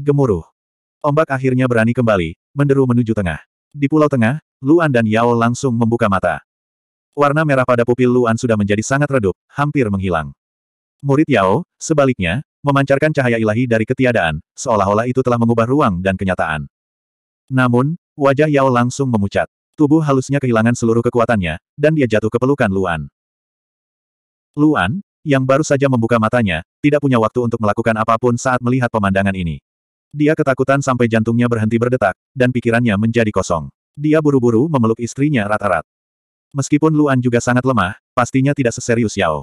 Gemuruh. Ombak akhirnya berani kembali, menderu menuju tengah. Di pulau tengah, Luan dan Yao langsung membuka mata. Warna merah pada pupil Luan sudah menjadi sangat redup, hampir menghilang. Murid Yao, sebaliknya, memancarkan cahaya ilahi dari ketiadaan, seolah-olah itu telah mengubah ruang dan kenyataan. Namun, wajah Yao langsung memucat. Tubuh halusnya kehilangan seluruh kekuatannya, dan dia jatuh ke pelukan Luan. Luan, yang baru saja membuka matanya, tidak punya waktu untuk melakukan apapun saat melihat pemandangan ini. Dia ketakutan sampai jantungnya berhenti berdetak, dan pikirannya menjadi kosong. Dia buru-buru memeluk istrinya rat-rat. Meskipun Luan juga sangat lemah, pastinya tidak seserius Yao.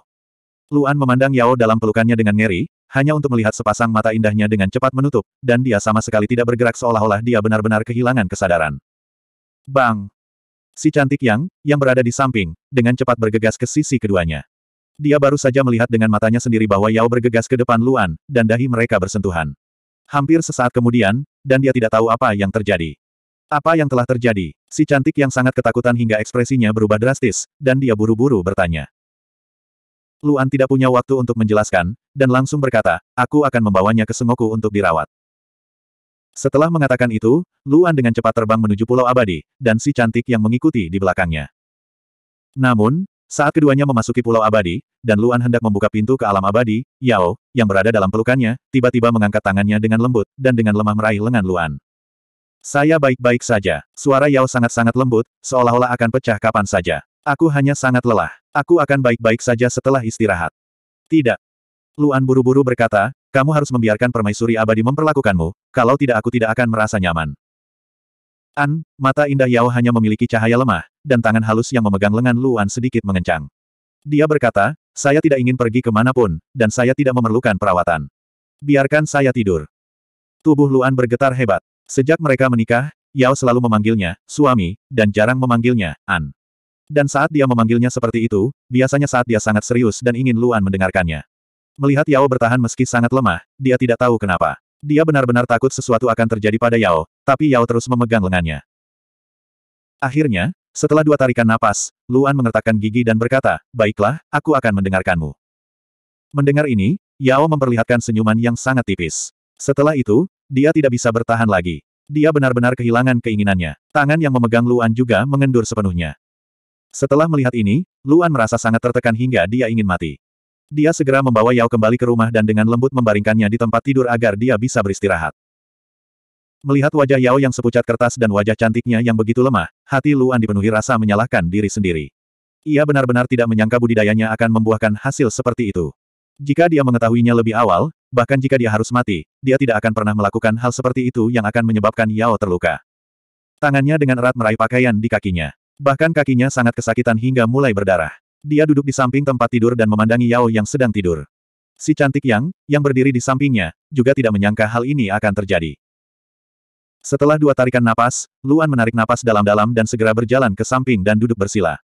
Luan memandang Yao dalam pelukannya dengan ngeri, hanya untuk melihat sepasang mata indahnya dengan cepat menutup, dan dia sama sekali tidak bergerak seolah-olah dia benar-benar kehilangan kesadaran. Bang! Si cantik Yang, yang berada di samping, dengan cepat bergegas ke sisi keduanya. Dia baru saja melihat dengan matanya sendiri bahwa Yao bergegas ke depan Luan, dan dahi mereka bersentuhan. Hampir sesaat kemudian, dan dia tidak tahu apa yang terjadi. Apa yang telah terjadi? Si cantik yang sangat ketakutan hingga ekspresinya berubah drastis, dan dia buru-buru bertanya. Luan tidak punya waktu untuk menjelaskan, dan langsung berkata, aku akan membawanya ke Sengoku untuk dirawat. Setelah mengatakan itu, Luan dengan cepat terbang menuju Pulau Abadi, dan si cantik yang mengikuti di belakangnya. Namun, saat keduanya memasuki Pulau Abadi, dan Luan hendak membuka pintu ke alam abadi, Yao, yang berada dalam pelukannya, tiba-tiba mengangkat tangannya dengan lembut, dan dengan lemah meraih lengan Luan. Saya baik-baik saja. Suara Yao sangat-sangat lembut, seolah-olah akan pecah kapan saja. Aku hanya sangat lelah. Aku akan baik-baik saja setelah istirahat. Tidak. Luan buru-buru berkata, kamu harus membiarkan permaisuri abadi memperlakukanmu, kalau tidak aku tidak akan merasa nyaman. An, mata indah Yao hanya memiliki cahaya lemah, dan tangan halus yang memegang lengan Luan sedikit mengencang. Dia berkata, saya tidak ingin pergi kemanapun, dan saya tidak memerlukan perawatan. Biarkan saya tidur. Tubuh Luan bergetar hebat. Sejak mereka menikah, Yao selalu memanggilnya, suami, dan jarang memanggilnya, An. Dan saat dia memanggilnya seperti itu, biasanya saat dia sangat serius dan ingin Luan mendengarkannya. Melihat Yao bertahan meski sangat lemah, dia tidak tahu kenapa. Dia benar-benar takut sesuatu akan terjadi pada Yao, tapi Yao terus memegang lengannya. Akhirnya, setelah dua tarikan napas, Luan mengertakkan gigi dan berkata, Baiklah, aku akan mendengarkanmu. Mendengar ini, Yao memperlihatkan senyuman yang sangat tipis. Setelah itu, dia tidak bisa bertahan lagi. Dia benar-benar kehilangan keinginannya. Tangan yang memegang Luan juga mengendur sepenuhnya. Setelah melihat ini, Luan merasa sangat tertekan hingga dia ingin mati. Dia segera membawa Yao kembali ke rumah dan dengan lembut membaringkannya di tempat tidur agar dia bisa beristirahat. Melihat wajah Yao yang sepucat kertas dan wajah cantiknya yang begitu lemah, hati Luan dipenuhi rasa menyalahkan diri sendiri. Ia benar-benar tidak menyangka budidayanya akan membuahkan hasil seperti itu. Jika dia mengetahuinya lebih awal, bahkan jika dia harus mati, dia tidak akan pernah melakukan hal seperti itu yang akan menyebabkan Yao terluka. Tangannya dengan erat meraih pakaian di kakinya. Bahkan kakinya sangat kesakitan hingga mulai berdarah. Dia duduk di samping tempat tidur dan memandangi Yao yang sedang tidur. Si cantik Yang, yang berdiri di sampingnya, juga tidak menyangka hal ini akan terjadi. Setelah dua tarikan napas, Luan menarik napas dalam-dalam dan segera berjalan ke samping dan duduk bersila.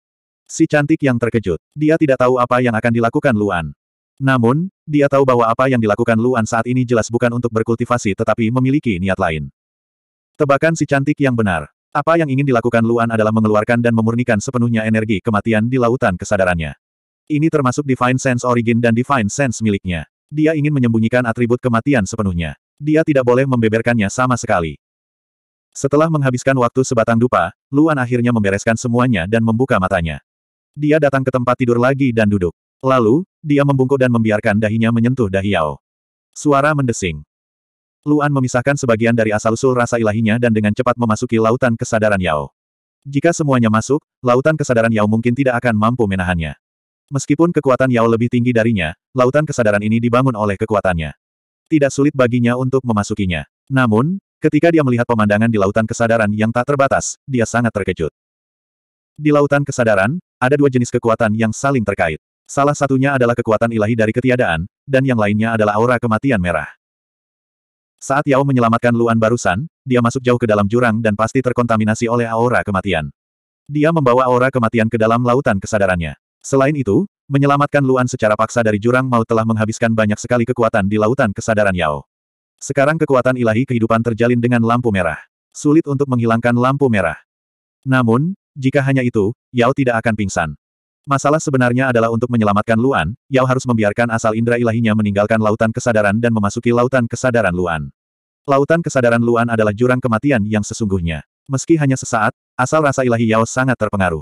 Si cantik yang terkejut. Dia tidak tahu apa yang akan dilakukan Luan. Namun, dia tahu bahwa apa yang dilakukan Luan saat ini jelas bukan untuk berkultivasi tetapi memiliki niat lain. Tebakan si cantik yang benar. Apa yang ingin dilakukan Luan adalah mengeluarkan dan memurnikan sepenuhnya energi kematian di lautan kesadarannya. Ini termasuk Divine Sense Origin dan Divine Sense miliknya. Dia ingin menyembunyikan atribut kematian sepenuhnya. Dia tidak boleh membeberkannya sama sekali. Setelah menghabiskan waktu sebatang dupa, Luan akhirnya membereskan semuanya dan membuka matanya. Dia datang ke tempat tidur lagi dan duduk. Lalu, dia membungkuk dan membiarkan dahinya menyentuh dahi Yao. Suara mendesing. Luan memisahkan sebagian dari asal-usul rasa ilahinya dan dengan cepat memasuki lautan kesadaran Yao. Jika semuanya masuk, lautan kesadaran Yao mungkin tidak akan mampu menahannya. Meskipun kekuatan Yao lebih tinggi darinya, lautan kesadaran ini dibangun oleh kekuatannya. Tidak sulit baginya untuk memasukinya. Namun, ketika dia melihat pemandangan di lautan kesadaran yang tak terbatas, dia sangat terkejut. Di lautan kesadaran, ada dua jenis kekuatan yang saling terkait. Salah satunya adalah kekuatan ilahi dari ketiadaan, dan yang lainnya adalah aura kematian merah. Saat Yao menyelamatkan Luan barusan, dia masuk jauh ke dalam jurang dan pasti terkontaminasi oleh aura kematian. Dia membawa aura kematian ke dalam lautan kesadarannya. Selain itu, menyelamatkan Luan secara paksa dari jurang maut telah menghabiskan banyak sekali kekuatan di lautan kesadaran Yao. Sekarang kekuatan ilahi kehidupan terjalin dengan lampu merah. Sulit untuk menghilangkan lampu merah. Namun, jika hanya itu, Yao tidak akan pingsan. Masalah sebenarnya adalah untuk menyelamatkan Luan, Yao harus membiarkan asal indera ilahinya meninggalkan lautan kesadaran dan memasuki lautan kesadaran Luan. Lautan kesadaran Luan adalah jurang kematian yang sesungguhnya. Meski hanya sesaat, asal rasa ilahi Yao sangat terpengaruh.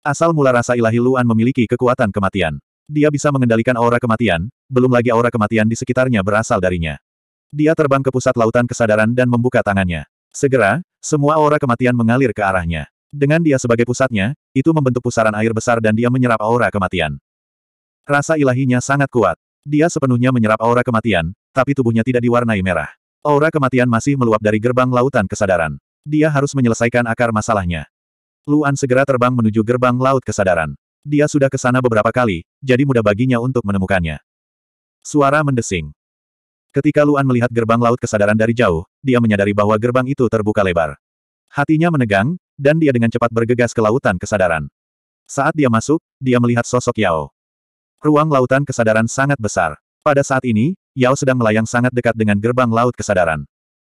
Asal mula rasa ilahi Luan memiliki kekuatan kematian. Dia bisa mengendalikan aura kematian, belum lagi aura kematian di sekitarnya berasal darinya. Dia terbang ke pusat lautan kesadaran dan membuka tangannya. Segera, semua aura kematian mengalir ke arahnya. Dengan dia sebagai pusatnya, itu membentuk pusaran air besar dan dia menyerap aura kematian. Rasa ilahinya sangat kuat. Dia sepenuhnya menyerap aura kematian, tapi tubuhnya tidak diwarnai merah. Aura kematian masih meluap dari gerbang lautan kesadaran. Dia harus menyelesaikan akar masalahnya. Luan segera terbang menuju gerbang laut kesadaran. Dia sudah ke sana beberapa kali, jadi mudah baginya untuk menemukannya. Suara mendesing. Ketika Luan melihat gerbang laut kesadaran dari jauh, dia menyadari bahwa gerbang itu terbuka lebar. Hatinya menegang, dan dia dengan cepat bergegas ke lautan kesadaran. Saat dia masuk, dia melihat sosok Yao. Ruang lautan kesadaran sangat besar. Pada saat ini, Yao sedang melayang sangat dekat dengan gerbang laut kesadaran.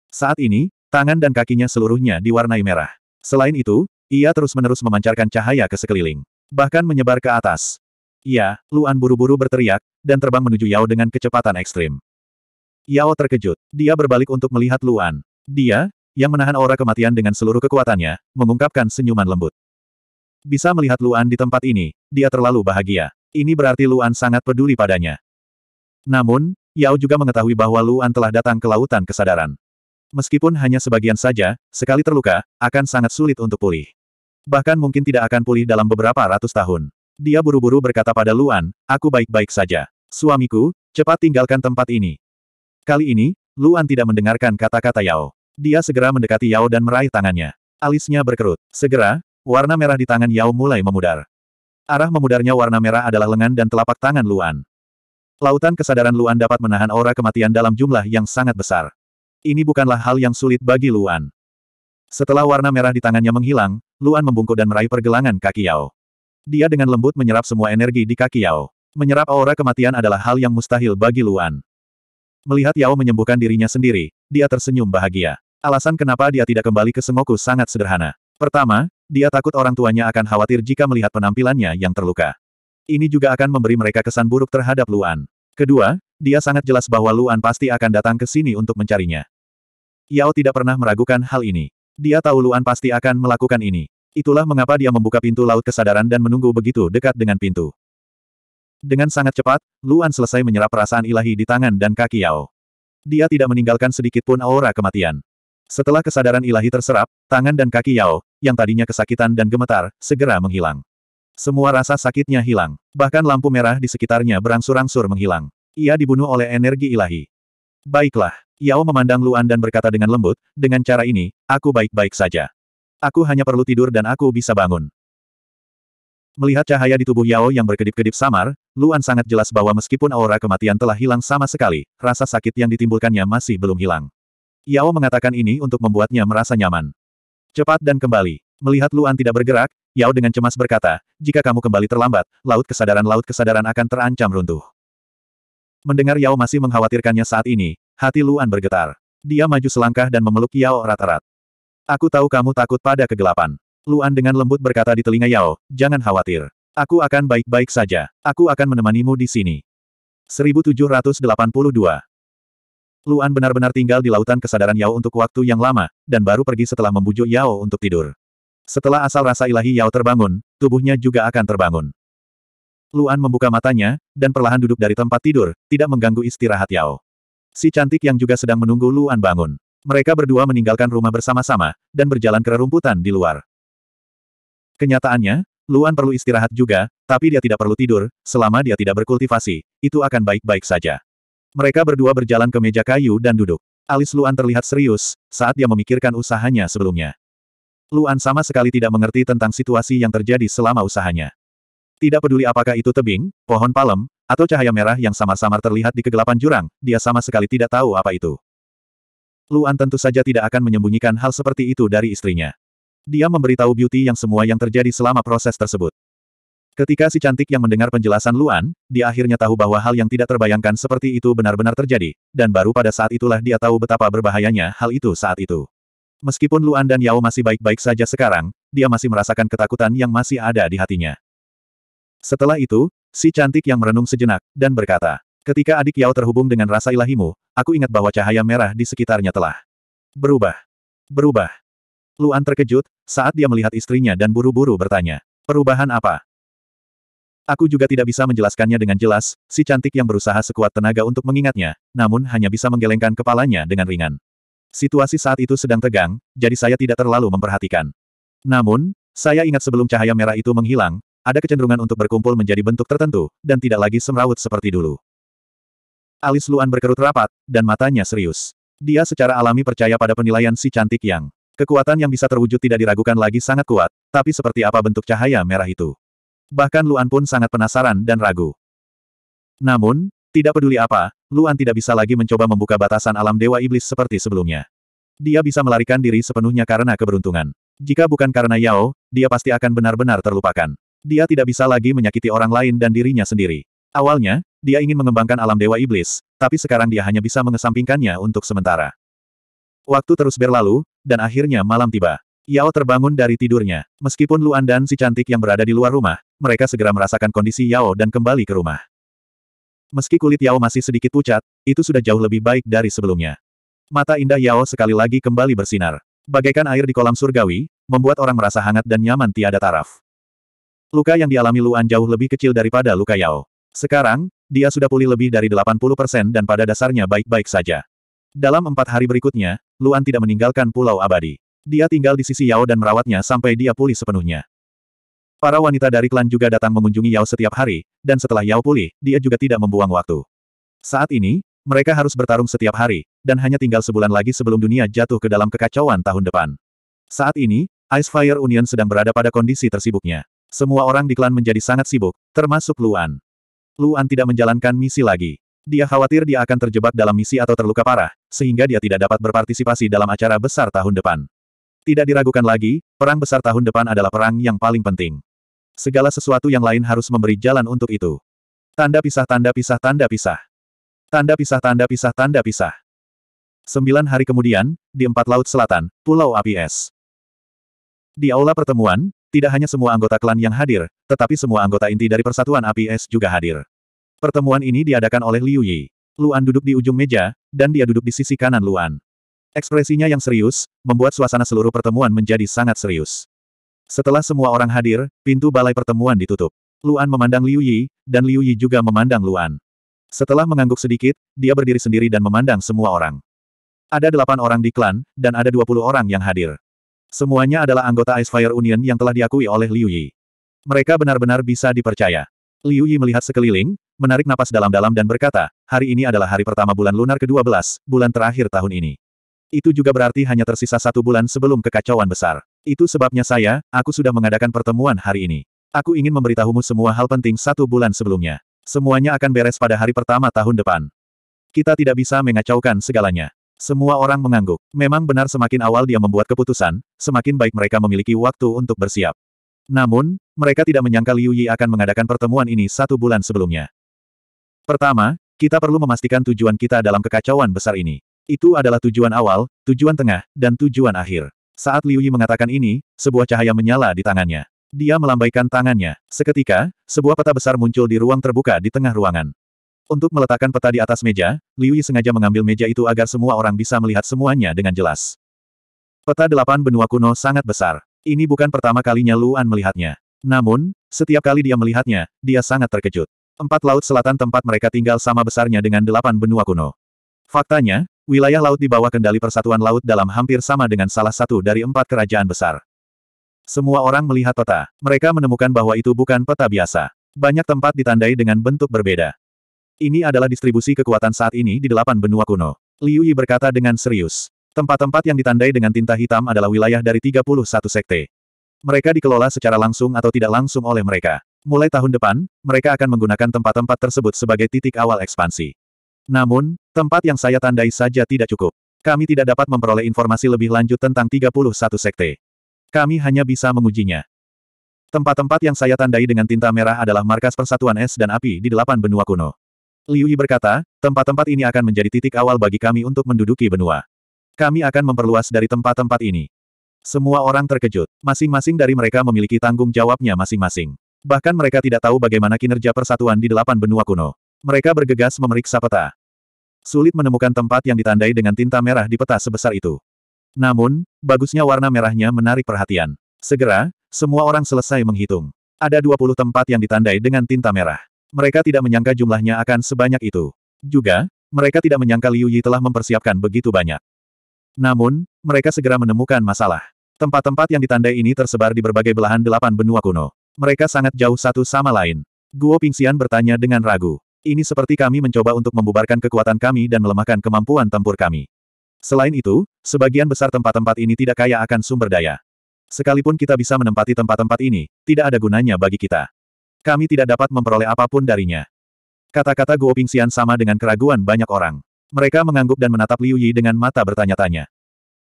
Saat ini, tangan dan kakinya seluruhnya diwarnai merah. Selain itu, ia terus-menerus memancarkan cahaya ke sekeliling. Bahkan menyebar ke atas. Ya, Luan buru-buru berteriak, dan terbang menuju Yao dengan kecepatan ekstrim. Yao terkejut. Dia berbalik untuk melihat Luan. Dia, yang menahan aura kematian dengan seluruh kekuatannya, mengungkapkan senyuman lembut. Bisa melihat Luan di tempat ini, dia terlalu bahagia. Ini berarti Luan sangat peduli padanya. Namun, Yao juga mengetahui bahwa Luan telah datang ke lautan kesadaran. Meskipun hanya sebagian saja, sekali terluka, akan sangat sulit untuk pulih. Bahkan mungkin tidak akan pulih dalam beberapa ratus tahun. Dia buru-buru berkata pada Luan, aku baik-baik saja. Suamiku, cepat tinggalkan tempat ini. Kali ini, Luan tidak mendengarkan kata-kata Yao. Dia segera mendekati Yao dan meraih tangannya. Alisnya berkerut. Segera, warna merah di tangan Yao mulai memudar. Arah memudarnya warna merah adalah lengan dan telapak tangan Luan. Lautan kesadaran Luan dapat menahan aura kematian dalam jumlah yang sangat besar. Ini bukanlah hal yang sulit bagi Luan. Setelah warna merah di tangannya menghilang, Luan membungkuk dan meraih pergelangan kaki Yao. Dia dengan lembut menyerap semua energi di kaki Yao. Menyerap aura kematian adalah hal yang mustahil bagi Luan. Melihat Yao menyembuhkan dirinya sendiri, dia tersenyum bahagia. Alasan kenapa dia tidak kembali ke Semoku sangat sederhana. Pertama, dia takut orang tuanya akan khawatir jika melihat penampilannya yang terluka. Ini juga akan memberi mereka kesan buruk terhadap Luan. Kedua, dia sangat jelas bahwa Luan pasti akan datang ke sini untuk mencarinya. Yao tidak pernah meragukan hal ini. Dia tahu Luan pasti akan melakukan ini. Itulah mengapa dia membuka pintu laut kesadaran dan menunggu begitu dekat dengan pintu. Dengan sangat cepat, Luan selesai menyerap perasaan ilahi di tangan dan kaki Yao. Dia tidak meninggalkan sedikit pun aura kematian. Setelah kesadaran ilahi terserap, tangan dan kaki Yao, yang tadinya kesakitan dan gemetar, segera menghilang. Semua rasa sakitnya hilang. Bahkan lampu merah di sekitarnya berangsur-angsur menghilang. Ia dibunuh oleh energi ilahi. Baiklah. Yao memandang Luan dan berkata dengan lembut, dengan cara ini, aku baik-baik saja. Aku hanya perlu tidur dan aku bisa bangun. Melihat cahaya di tubuh Yao yang berkedip-kedip samar, Luan sangat jelas bahwa meskipun aura kematian telah hilang sama sekali, rasa sakit yang ditimbulkannya masih belum hilang. Yao mengatakan ini untuk membuatnya merasa nyaman. Cepat dan kembali. Melihat Luan tidak bergerak, Yao dengan cemas berkata, jika kamu kembali terlambat, laut kesadaran laut kesadaran akan terancam runtuh. Mendengar Yao masih mengkhawatirkannya saat ini, hati Luan bergetar. Dia maju selangkah dan memeluk Yao rata rat Aku tahu kamu takut pada kegelapan. Luan dengan lembut berkata di telinga Yao, jangan khawatir. Aku akan baik-baik saja. Aku akan menemanimu di sini. 1782 Luan benar-benar tinggal di lautan kesadaran Yao untuk waktu yang lama, dan baru pergi setelah membujuk Yao untuk tidur. Setelah asal rasa ilahi Yao terbangun, tubuhnya juga akan terbangun. Luan membuka matanya, dan perlahan duduk dari tempat tidur, tidak mengganggu istirahat Yao. Si cantik yang juga sedang menunggu Luan bangun. Mereka berdua meninggalkan rumah bersama-sama, dan berjalan ke rerumputan di luar. Kenyataannya, Luan perlu istirahat juga, tapi dia tidak perlu tidur, selama dia tidak berkultivasi, itu akan baik-baik saja. Mereka berdua berjalan ke meja kayu dan duduk. Alis Luan terlihat serius, saat dia memikirkan usahanya sebelumnya. Luan sama sekali tidak mengerti tentang situasi yang terjadi selama usahanya. Tidak peduli apakah itu tebing, pohon palem, atau cahaya merah yang samar-samar terlihat di kegelapan jurang, dia sama sekali tidak tahu apa itu. Luan tentu saja tidak akan menyembunyikan hal seperti itu dari istrinya. Dia memberitahu Beauty yang semua yang terjadi selama proses tersebut. Ketika si cantik yang mendengar penjelasan Luan, dia akhirnya tahu bahwa hal yang tidak terbayangkan seperti itu benar-benar terjadi, dan baru pada saat itulah dia tahu betapa berbahayanya hal itu saat itu. Meskipun Luan dan Yao masih baik-baik saja sekarang, dia masih merasakan ketakutan yang masih ada di hatinya. Setelah itu, si cantik yang merenung sejenak, dan berkata, Ketika adik Yao terhubung dengan rasa ilahimu, aku ingat bahwa cahaya merah di sekitarnya telah berubah. Berubah. Luan terkejut, saat dia melihat istrinya dan buru-buru bertanya, Perubahan apa? Aku juga tidak bisa menjelaskannya dengan jelas, si cantik yang berusaha sekuat tenaga untuk mengingatnya, namun hanya bisa menggelengkan kepalanya dengan ringan. Situasi saat itu sedang tegang, jadi saya tidak terlalu memperhatikan. Namun, saya ingat sebelum cahaya merah itu menghilang, ada kecenderungan untuk berkumpul menjadi bentuk tertentu, dan tidak lagi semrawut seperti dulu. Alis Luan berkerut rapat, dan matanya serius. Dia secara alami percaya pada penilaian si cantik yang kekuatan yang bisa terwujud tidak diragukan lagi sangat kuat, tapi seperti apa bentuk cahaya merah itu. Bahkan Luan pun sangat penasaran dan ragu. Namun, tidak peduli apa, Luan tidak bisa lagi mencoba membuka batasan alam Dewa Iblis seperti sebelumnya. Dia bisa melarikan diri sepenuhnya karena keberuntungan. Jika bukan karena Yao, dia pasti akan benar-benar terlupakan. Dia tidak bisa lagi menyakiti orang lain dan dirinya sendiri. Awalnya, dia ingin mengembangkan alam Dewa Iblis, tapi sekarang dia hanya bisa mengesampingkannya untuk sementara. Waktu terus berlalu, dan akhirnya malam tiba. Yao terbangun dari tidurnya. Meskipun Luan dan si cantik yang berada di luar rumah, mereka segera merasakan kondisi Yao dan kembali ke rumah. Meski kulit Yao masih sedikit pucat, itu sudah jauh lebih baik dari sebelumnya. Mata indah Yao sekali lagi kembali bersinar. Bagaikan air di kolam surgawi, membuat orang merasa hangat dan nyaman tiada taraf. Luka yang dialami Luan jauh lebih kecil daripada luka Yao. Sekarang, dia sudah pulih lebih dari 80% dan pada dasarnya baik-baik saja. Dalam empat hari berikutnya, Luan tidak meninggalkan Pulau Abadi. Dia tinggal di sisi Yao dan merawatnya sampai dia pulih sepenuhnya. Para wanita dari klan juga datang mengunjungi Yao setiap hari, dan setelah Yao pulih, dia juga tidak membuang waktu. Saat ini, mereka harus bertarung setiap hari, dan hanya tinggal sebulan lagi sebelum dunia jatuh ke dalam kekacauan tahun depan. Saat ini, Ice Fire Union sedang berada pada kondisi tersibuknya. Semua orang di klan menjadi sangat sibuk, termasuk Luan. Luan tidak menjalankan misi lagi. Dia khawatir dia akan terjebak dalam misi atau terluka parah, sehingga dia tidak dapat berpartisipasi dalam acara besar tahun depan. Tidak diragukan lagi, perang besar tahun depan adalah perang yang paling penting segala sesuatu yang lain harus memberi jalan untuk itu. Tanda pisah tanda pisah tanda pisah. Tanda pisah tanda pisah tanda pisah. Sembilan hari kemudian, di empat laut selatan, Pulau Api Es. Di aula pertemuan, tidak hanya semua anggota klan yang hadir, tetapi semua anggota inti dari Persatuan Api Es juga hadir. Pertemuan ini diadakan oleh Liu Yi. Luan duduk di ujung meja, dan dia duduk di sisi kanan Luan. Ekspresinya yang serius, membuat suasana seluruh pertemuan menjadi sangat serius. Setelah semua orang hadir, pintu balai pertemuan ditutup. Luan memandang Liu Yi, dan Liu Yi juga memandang Luan. Setelah mengangguk sedikit, dia berdiri sendiri dan memandang semua orang. Ada delapan orang di klan, dan ada dua puluh orang yang hadir. Semuanya adalah anggota Ice Fire Union yang telah diakui oleh Liu Yi. Mereka benar-benar bisa dipercaya. Liu Yi melihat sekeliling, menarik napas dalam-dalam dan berkata, hari ini adalah hari pertama bulan lunar ke-12, bulan terakhir tahun ini. Itu juga berarti hanya tersisa satu bulan sebelum kekacauan besar. Itu sebabnya saya, aku sudah mengadakan pertemuan hari ini. Aku ingin memberitahumu semua hal penting satu bulan sebelumnya. Semuanya akan beres pada hari pertama tahun depan. Kita tidak bisa mengacaukan segalanya. Semua orang mengangguk. Memang benar semakin awal dia membuat keputusan, semakin baik mereka memiliki waktu untuk bersiap. Namun, mereka tidak menyangka Liu Yi akan mengadakan pertemuan ini satu bulan sebelumnya. Pertama, kita perlu memastikan tujuan kita dalam kekacauan besar ini. Itu adalah tujuan awal, tujuan tengah, dan tujuan akhir. Saat Liu Yi mengatakan ini, sebuah cahaya menyala di tangannya. Dia melambaikan tangannya. Seketika, sebuah peta besar muncul di ruang terbuka di tengah ruangan. Untuk meletakkan peta di atas meja, Liu Yi sengaja mengambil meja itu agar semua orang bisa melihat semuanya dengan jelas. Peta delapan benua kuno sangat besar. Ini bukan pertama kalinya Luan melihatnya. Namun, setiap kali dia melihatnya, dia sangat terkejut. Empat laut selatan tempat mereka tinggal sama besarnya dengan delapan benua kuno. Faktanya, wilayah laut di bawah kendali Persatuan Laut dalam hampir sama dengan salah satu dari empat kerajaan besar. Semua orang melihat peta. Mereka menemukan bahwa itu bukan peta biasa. Banyak tempat ditandai dengan bentuk berbeda. Ini adalah distribusi kekuatan saat ini di delapan benua kuno. Liu Yi berkata dengan serius. Tempat-tempat yang ditandai dengan tinta hitam adalah wilayah dari 31 sekte. Mereka dikelola secara langsung atau tidak langsung oleh mereka. Mulai tahun depan, mereka akan menggunakan tempat-tempat tersebut sebagai titik awal ekspansi. Namun, Tempat yang saya tandai saja tidak cukup. Kami tidak dapat memperoleh informasi lebih lanjut tentang 31 sekte. Kami hanya bisa mengujinya. Tempat-tempat yang saya tandai dengan tinta merah adalah markas persatuan es dan api di delapan benua kuno. Liu Yi berkata, tempat-tempat ini akan menjadi titik awal bagi kami untuk menduduki benua. Kami akan memperluas dari tempat-tempat ini. Semua orang terkejut. Masing-masing dari mereka memiliki tanggung jawabnya masing-masing. Bahkan mereka tidak tahu bagaimana kinerja persatuan di delapan benua kuno. Mereka bergegas memeriksa peta. Sulit menemukan tempat yang ditandai dengan tinta merah di peta sebesar itu. Namun, bagusnya warna merahnya menarik perhatian. Segera, semua orang selesai menghitung. Ada 20 tempat yang ditandai dengan tinta merah. Mereka tidak menyangka jumlahnya akan sebanyak itu. Juga, mereka tidak menyangka Liu Yi telah mempersiapkan begitu banyak. Namun, mereka segera menemukan masalah. Tempat-tempat yang ditandai ini tersebar di berbagai belahan delapan benua kuno. Mereka sangat jauh satu sama lain. Guo Pingxian bertanya dengan ragu. Ini seperti kami mencoba untuk membubarkan kekuatan kami dan melemahkan kemampuan tempur kami. Selain itu, sebagian besar tempat-tempat ini tidak kaya akan sumber daya. Sekalipun kita bisa menempati tempat-tempat ini, tidak ada gunanya bagi kita. Kami tidak dapat memperoleh apapun darinya. Kata-kata Guo Pingxian sama dengan keraguan banyak orang. Mereka mengangguk dan menatap Liu Yi dengan mata bertanya-tanya.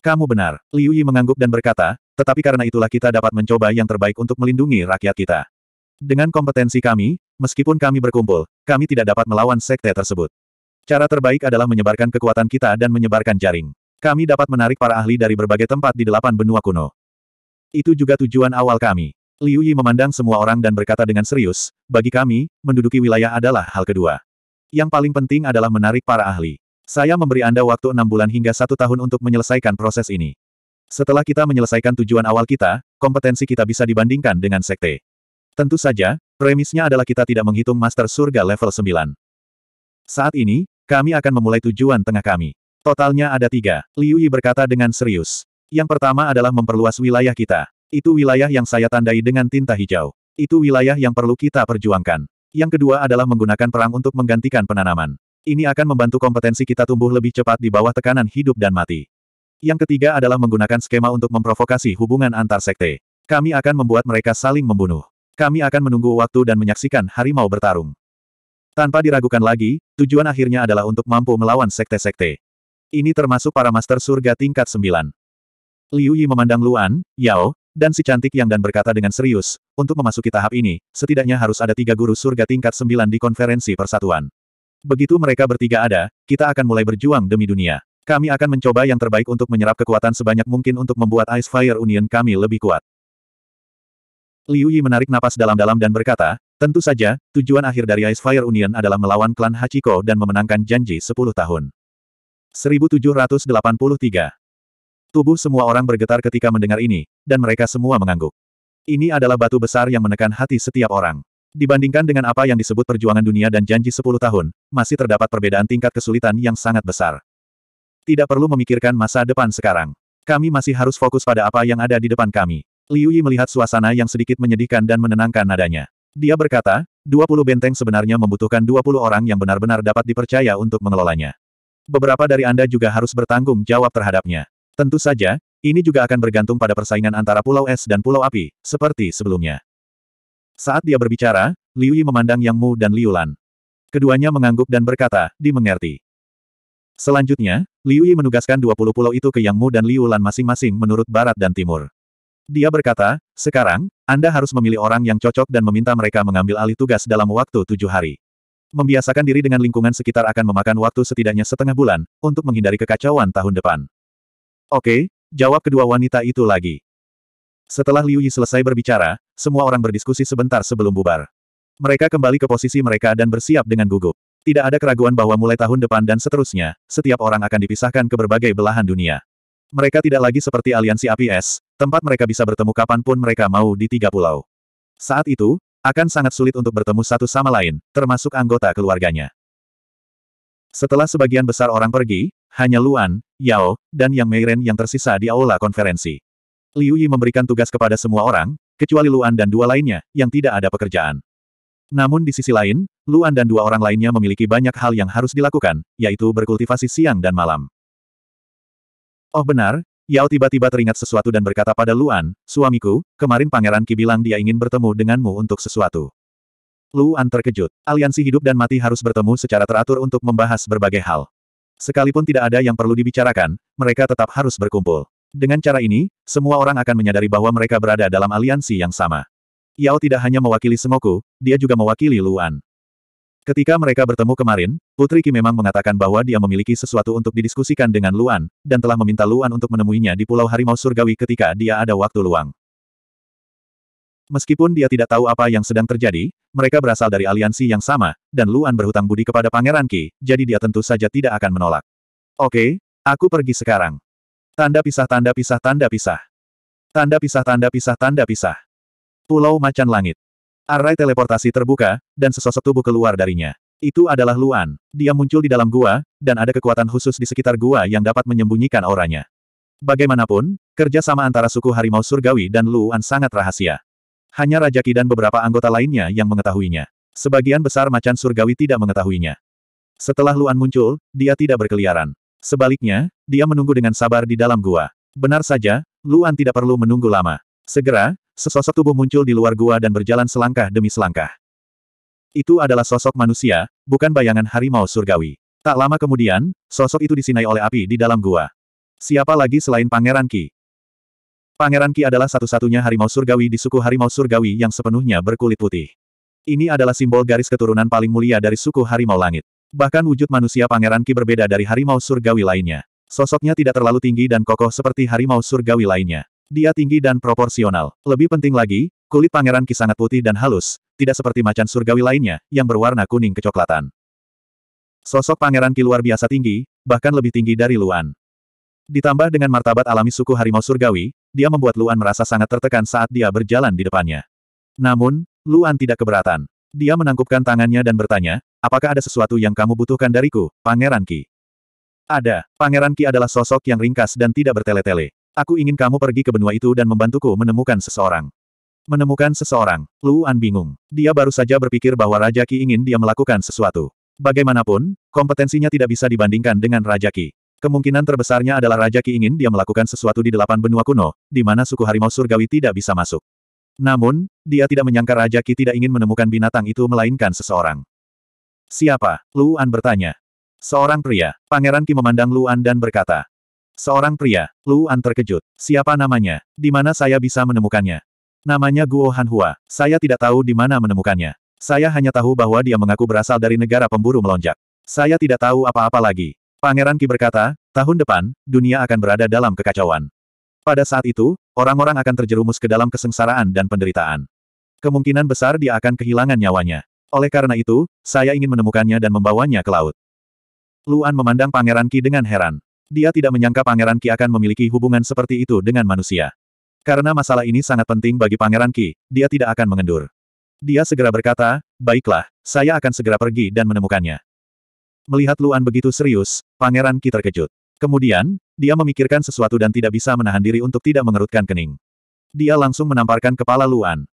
Kamu benar, Liu Yi mengangguk dan berkata, tetapi karena itulah kita dapat mencoba yang terbaik untuk melindungi rakyat kita. Dengan kompetensi kami, Meskipun kami berkumpul, kami tidak dapat melawan sekte tersebut. Cara terbaik adalah menyebarkan kekuatan kita dan menyebarkan jaring. Kami dapat menarik para ahli dari berbagai tempat di delapan benua kuno. Itu juga tujuan awal kami. Liu Yi memandang semua orang dan berkata dengan serius, bagi kami, menduduki wilayah adalah hal kedua. Yang paling penting adalah menarik para ahli. Saya memberi Anda waktu enam bulan hingga satu tahun untuk menyelesaikan proses ini. Setelah kita menyelesaikan tujuan awal kita, kompetensi kita bisa dibandingkan dengan sekte. Tentu saja, Premisnya adalah kita tidak menghitung Master Surga level 9. Saat ini, kami akan memulai tujuan tengah kami. Totalnya ada tiga, Liu Yi berkata dengan serius. Yang pertama adalah memperluas wilayah kita. Itu wilayah yang saya tandai dengan tinta hijau. Itu wilayah yang perlu kita perjuangkan. Yang kedua adalah menggunakan perang untuk menggantikan penanaman. Ini akan membantu kompetensi kita tumbuh lebih cepat di bawah tekanan hidup dan mati. Yang ketiga adalah menggunakan skema untuk memprovokasi hubungan antar sekte. Kami akan membuat mereka saling membunuh. Kami akan menunggu waktu dan menyaksikan harimau bertarung. Tanpa diragukan lagi, tujuan akhirnya adalah untuk mampu melawan sekte-sekte. Ini termasuk para master surga tingkat sembilan. Liu Yi memandang Luan, Yao, dan si cantik yang dan berkata dengan serius, untuk memasuki tahap ini, setidaknya harus ada tiga guru surga tingkat sembilan di konferensi persatuan. Begitu mereka bertiga ada, kita akan mulai berjuang demi dunia. Kami akan mencoba yang terbaik untuk menyerap kekuatan sebanyak mungkin untuk membuat Ice Fire Union kami lebih kuat. Liu Yi menarik napas dalam-dalam dan berkata, tentu saja, tujuan akhir dari Ice Fire Union adalah melawan klan Hachiko dan memenangkan janji 10 tahun. 1783 Tubuh semua orang bergetar ketika mendengar ini, dan mereka semua mengangguk. Ini adalah batu besar yang menekan hati setiap orang. Dibandingkan dengan apa yang disebut perjuangan dunia dan janji 10 tahun, masih terdapat perbedaan tingkat kesulitan yang sangat besar. Tidak perlu memikirkan masa depan sekarang. Kami masih harus fokus pada apa yang ada di depan kami. Liu Yi melihat suasana yang sedikit menyedihkan dan menenangkan nadanya. Dia berkata, 20 benteng sebenarnya membutuhkan 20 orang yang benar-benar dapat dipercaya untuk mengelolanya. Beberapa dari Anda juga harus bertanggung jawab terhadapnya. Tentu saja, ini juga akan bergantung pada persaingan antara Pulau Es dan Pulau Api, seperti sebelumnya. Saat dia berbicara, Liu Yi memandang Yang Mu dan Liu Lan. Keduanya mengangguk dan berkata, dimengerti. Selanjutnya, Liu Yi menugaskan 20 pulau itu ke Yang Mu dan Liu Lan masing-masing menurut barat dan timur. Dia berkata, sekarang, Anda harus memilih orang yang cocok dan meminta mereka mengambil alih tugas dalam waktu tujuh hari. Membiasakan diri dengan lingkungan sekitar akan memakan waktu setidaknya setengah bulan, untuk menghindari kekacauan tahun depan. Oke, jawab kedua wanita itu lagi. Setelah Liu Yi selesai berbicara, semua orang berdiskusi sebentar sebelum bubar. Mereka kembali ke posisi mereka dan bersiap dengan gugup. Tidak ada keraguan bahwa mulai tahun depan dan seterusnya, setiap orang akan dipisahkan ke berbagai belahan dunia. Mereka tidak lagi seperti aliansi APS, tempat mereka bisa bertemu kapanpun mereka mau di tiga pulau. Saat itu, akan sangat sulit untuk bertemu satu sama lain, termasuk anggota keluarganya. Setelah sebagian besar orang pergi, hanya Luan, Yao, dan Yang Meiren yang tersisa di aula konferensi. Liu Yi memberikan tugas kepada semua orang, kecuali Luan dan dua lainnya, yang tidak ada pekerjaan. Namun di sisi lain, Luan dan dua orang lainnya memiliki banyak hal yang harus dilakukan, yaitu berkultivasi siang dan malam. Oh benar, Yao tiba-tiba teringat sesuatu dan berkata pada Luan, suamiku, kemarin Pangeran Qi bilang dia ingin bertemu denganmu untuk sesuatu. Luan terkejut. Aliansi hidup dan mati harus bertemu secara teratur untuk membahas berbagai hal. Sekalipun tidak ada yang perlu dibicarakan, mereka tetap harus berkumpul. Dengan cara ini, semua orang akan menyadari bahwa mereka berada dalam aliansi yang sama. Yao tidak hanya mewakili Sengoku, dia juga mewakili Luan. Ketika mereka bertemu kemarin, Putri Ki memang mengatakan bahwa dia memiliki sesuatu untuk didiskusikan dengan Luan, dan telah meminta Luan untuk menemuinya di Pulau Harimau Surgawi ketika dia ada waktu luang. Meskipun dia tidak tahu apa yang sedang terjadi, mereka berasal dari aliansi yang sama, dan Luan berhutang budi kepada Pangeran Ki, jadi dia tentu saja tidak akan menolak. Oke, aku pergi sekarang. Tanda pisah tanda pisah tanda pisah. Tanda pisah tanda pisah tanda pisah. Pulau Macan Langit. Array teleportasi terbuka, dan sesosok tubuh keluar darinya. Itu adalah Luan. Dia muncul di dalam gua, dan ada kekuatan khusus di sekitar gua yang dapat menyembunyikan auranya. Bagaimanapun, kerjasama antara suku harimau surgawi dan Luan sangat rahasia. Hanya Raja Ki dan beberapa anggota lainnya yang mengetahuinya. Sebagian besar macan surgawi tidak mengetahuinya. Setelah Luan muncul, dia tidak berkeliaran. Sebaliknya, dia menunggu dengan sabar di dalam gua. Benar saja, Luan tidak perlu menunggu lama. Segera, sesosok tubuh muncul di luar gua dan berjalan selangkah demi selangkah. Itu adalah sosok manusia, bukan bayangan harimau surgawi. Tak lama kemudian, sosok itu disinai oleh api di dalam gua. Siapa lagi selain Pangeran Ki? Pangeran Ki adalah satu-satunya harimau surgawi di suku harimau surgawi yang sepenuhnya berkulit putih. Ini adalah simbol garis keturunan paling mulia dari suku harimau langit. Bahkan wujud manusia Pangeran Ki berbeda dari harimau surgawi lainnya. Sosoknya tidak terlalu tinggi dan kokoh seperti harimau surgawi lainnya. Dia tinggi dan proporsional. Lebih penting lagi, kulit pangeran Ki sangat putih dan halus, tidak seperti macan surgawi lainnya, yang berwarna kuning kecoklatan. Sosok pangeran Ki luar biasa tinggi, bahkan lebih tinggi dari Luan. Ditambah dengan martabat alami suku harimau surgawi, dia membuat Luan merasa sangat tertekan saat dia berjalan di depannya. Namun, Luan tidak keberatan. Dia menangkupkan tangannya dan bertanya, apakah ada sesuatu yang kamu butuhkan dariku, Pangeran Ki? Ada, Pangeran Ki adalah sosok yang ringkas dan tidak bertele-tele. Aku ingin kamu pergi ke benua itu dan membantuku menemukan seseorang. Menemukan seseorang, Luan bingung. Dia baru saja berpikir bahwa Raja Ki ingin dia melakukan sesuatu. Bagaimanapun, kompetensinya tidak bisa dibandingkan dengan Raja Ki. Kemungkinan terbesarnya adalah Raja Ki ingin dia melakukan sesuatu di delapan benua kuno, di mana suku harimau surgawi tidak bisa masuk. Namun, dia tidak menyangka Raja Ki tidak ingin menemukan binatang itu melainkan seseorang. Siapa? Luan bertanya. Seorang pria, Pangeran Ki memandang Luan dan berkata, Seorang pria, Luan terkejut. Siapa namanya? Di mana saya bisa menemukannya? Namanya Guo Hanhua. Saya tidak tahu di mana menemukannya. Saya hanya tahu bahwa dia mengaku berasal dari negara pemburu melonjak. Saya tidak tahu apa-apa lagi. Pangeran Ki berkata, tahun depan, dunia akan berada dalam kekacauan. Pada saat itu, orang-orang akan terjerumus ke dalam kesengsaraan dan penderitaan. Kemungkinan besar dia akan kehilangan nyawanya. Oleh karena itu, saya ingin menemukannya dan membawanya ke laut. Luan memandang Pangeran Ki dengan heran. Dia tidak menyangka Pangeran Ki akan memiliki hubungan seperti itu dengan manusia. Karena masalah ini sangat penting bagi Pangeran Ki, dia tidak akan mengendur. Dia segera berkata, baiklah, saya akan segera pergi dan menemukannya. Melihat Luan begitu serius, Pangeran Ki terkejut. Kemudian, dia memikirkan sesuatu dan tidak bisa menahan diri untuk tidak mengerutkan kening. Dia langsung menamparkan kepala Luan.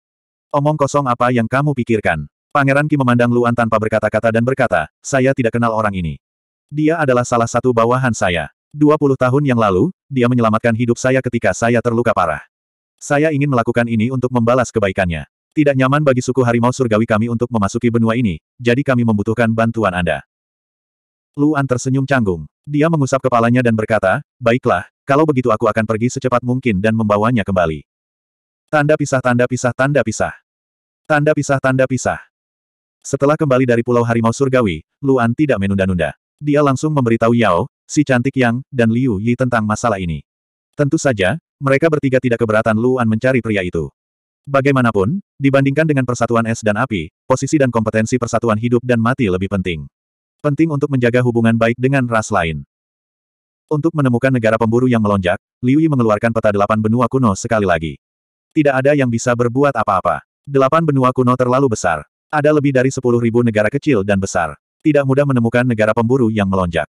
Omong kosong apa yang kamu pikirkan? Pangeran Ki memandang Luan tanpa berkata-kata dan berkata, saya tidak kenal orang ini. Dia adalah salah satu bawahan saya. 20 tahun yang lalu, dia menyelamatkan hidup saya ketika saya terluka parah. Saya ingin melakukan ini untuk membalas kebaikannya. Tidak nyaman bagi suku harimau surgawi kami untuk memasuki benua ini, jadi kami membutuhkan bantuan Anda. Luan tersenyum canggung. Dia mengusap kepalanya dan berkata, Baiklah, kalau begitu aku akan pergi secepat mungkin dan membawanya kembali. Tanda pisah tanda pisah tanda pisah. Tanda pisah tanda pisah. Setelah kembali dari Pulau Harimau Surgawi, Luan tidak menunda-nunda. Dia langsung memberitahu Yao, si cantik Yang, dan Liu Yi tentang masalah ini. Tentu saja, mereka bertiga tidak keberatan Luan mencari pria itu. Bagaimanapun, dibandingkan dengan persatuan es dan api, posisi dan kompetensi persatuan hidup dan mati lebih penting. Penting untuk menjaga hubungan baik dengan ras lain. Untuk menemukan negara pemburu yang melonjak, Liu Yi mengeluarkan peta delapan benua kuno sekali lagi. Tidak ada yang bisa berbuat apa-apa. Delapan benua kuno terlalu besar. Ada lebih dari sepuluh ribu negara kecil dan besar. Tidak mudah menemukan negara pemburu yang melonjak.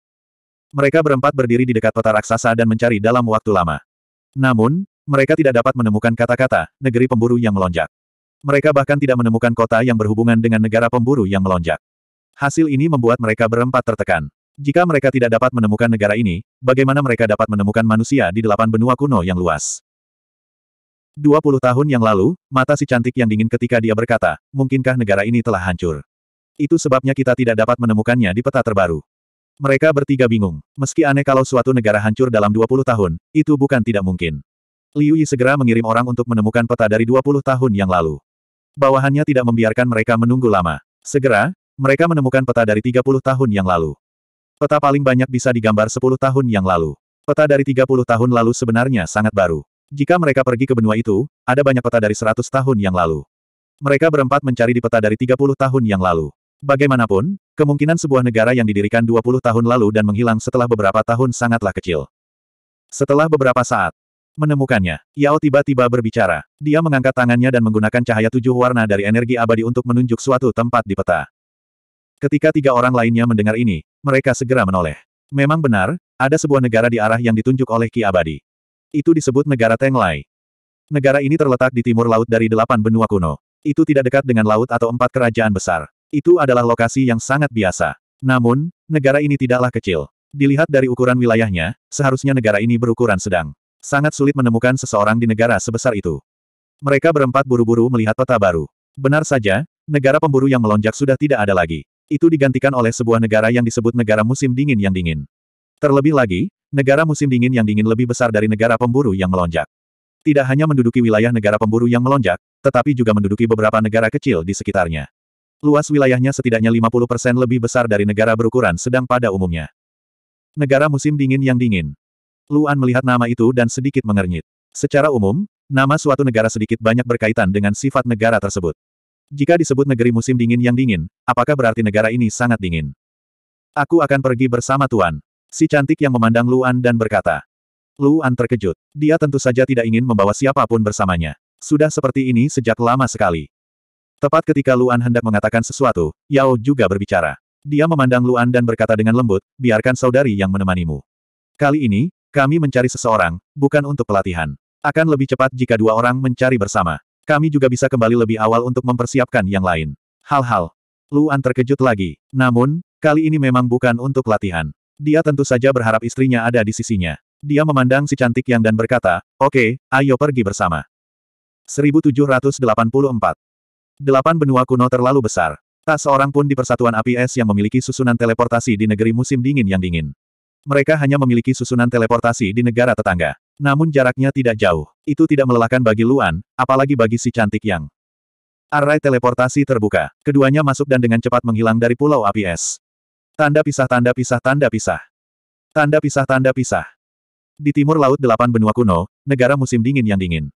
Mereka berempat berdiri di dekat kota raksasa dan mencari dalam waktu lama. Namun, mereka tidak dapat menemukan kata-kata, negeri pemburu yang melonjak. Mereka bahkan tidak menemukan kota yang berhubungan dengan negara pemburu yang melonjak. Hasil ini membuat mereka berempat tertekan. Jika mereka tidak dapat menemukan negara ini, bagaimana mereka dapat menemukan manusia di delapan benua kuno yang luas? 20 tahun yang lalu, mata si cantik yang dingin ketika dia berkata, mungkinkah negara ini telah hancur? Itu sebabnya kita tidak dapat menemukannya di peta terbaru. Mereka bertiga bingung. Meski aneh kalau suatu negara hancur dalam 20 tahun, itu bukan tidak mungkin. Liu Yi segera mengirim orang untuk menemukan peta dari 20 tahun yang lalu. Bawahannya tidak membiarkan mereka menunggu lama. Segera, mereka menemukan peta dari 30 tahun yang lalu. Peta paling banyak bisa digambar 10 tahun yang lalu. Peta dari 30 tahun lalu sebenarnya sangat baru. Jika mereka pergi ke benua itu, ada banyak peta dari 100 tahun yang lalu. Mereka berempat mencari di peta dari 30 tahun yang lalu. Bagaimanapun, kemungkinan sebuah negara yang didirikan 20 tahun lalu dan menghilang setelah beberapa tahun sangatlah kecil. Setelah beberapa saat, menemukannya, Yao tiba-tiba berbicara. Dia mengangkat tangannya dan menggunakan cahaya tujuh warna dari energi abadi untuk menunjuk suatu tempat di peta. Ketika tiga orang lainnya mendengar ini, mereka segera menoleh. Memang benar, ada sebuah negara di arah yang ditunjuk oleh Ki Abadi. Itu disebut negara Tenglai. Negara ini terletak di timur laut dari delapan benua kuno. Itu tidak dekat dengan laut atau empat kerajaan besar. Itu adalah lokasi yang sangat biasa. Namun, negara ini tidaklah kecil. Dilihat dari ukuran wilayahnya, seharusnya negara ini berukuran sedang. Sangat sulit menemukan seseorang di negara sebesar itu. Mereka berempat buru-buru melihat peta baru. Benar saja, negara pemburu yang melonjak sudah tidak ada lagi. Itu digantikan oleh sebuah negara yang disebut negara musim dingin yang dingin. Terlebih lagi, negara musim dingin yang dingin lebih besar dari negara pemburu yang melonjak. Tidak hanya menduduki wilayah negara pemburu yang melonjak, tetapi juga menduduki beberapa negara kecil di sekitarnya. Luas wilayahnya setidaknya 50% lebih besar dari negara berukuran sedang pada umumnya. Negara musim dingin yang dingin. Luan melihat nama itu dan sedikit mengernyit. Secara umum, nama suatu negara sedikit banyak berkaitan dengan sifat negara tersebut. Jika disebut negeri musim dingin yang dingin, apakah berarti negara ini sangat dingin? Aku akan pergi bersama Tuan. Si cantik yang memandang Luan dan berkata. Luan terkejut. Dia tentu saja tidak ingin membawa siapapun bersamanya. Sudah seperti ini sejak lama sekali. Tepat ketika Luan hendak mengatakan sesuatu, Yao juga berbicara. Dia memandang Luan dan berkata dengan lembut, biarkan saudari yang menemanimu. Kali ini, kami mencari seseorang, bukan untuk pelatihan. Akan lebih cepat jika dua orang mencari bersama. Kami juga bisa kembali lebih awal untuk mempersiapkan yang lain. Hal-hal. Luan terkejut lagi. Namun, kali ini memang bukan untuk latihan. Dia tentu saja berharap istrinya ada di sisinya. Dia memandang si cantik yang dan berkata, oke, okay, ayo pergi bersama. 1784. Delapan benua kuno terlalu besar. Tak seorang pun di Persatuan Api Es yang memiliki susunan teleportasi di negeri musim dingin yang dingin. Mereka hanya memiliki susunan teleportasi di negara tetangga. Namun jaraknya tidak jauh. Itu tidak melelahkan bagi Luan, apalagi bagi si cantik yang. Array teleportasi terbuka. Keduanya masuk dan dengan cepat menghilang dari pulau api es. Tanda pisah tanda pisah tanda pisah. Tanda pisah tanda pisah. Di timur laut delapan benua kuno, negara musim dingin yang dingin.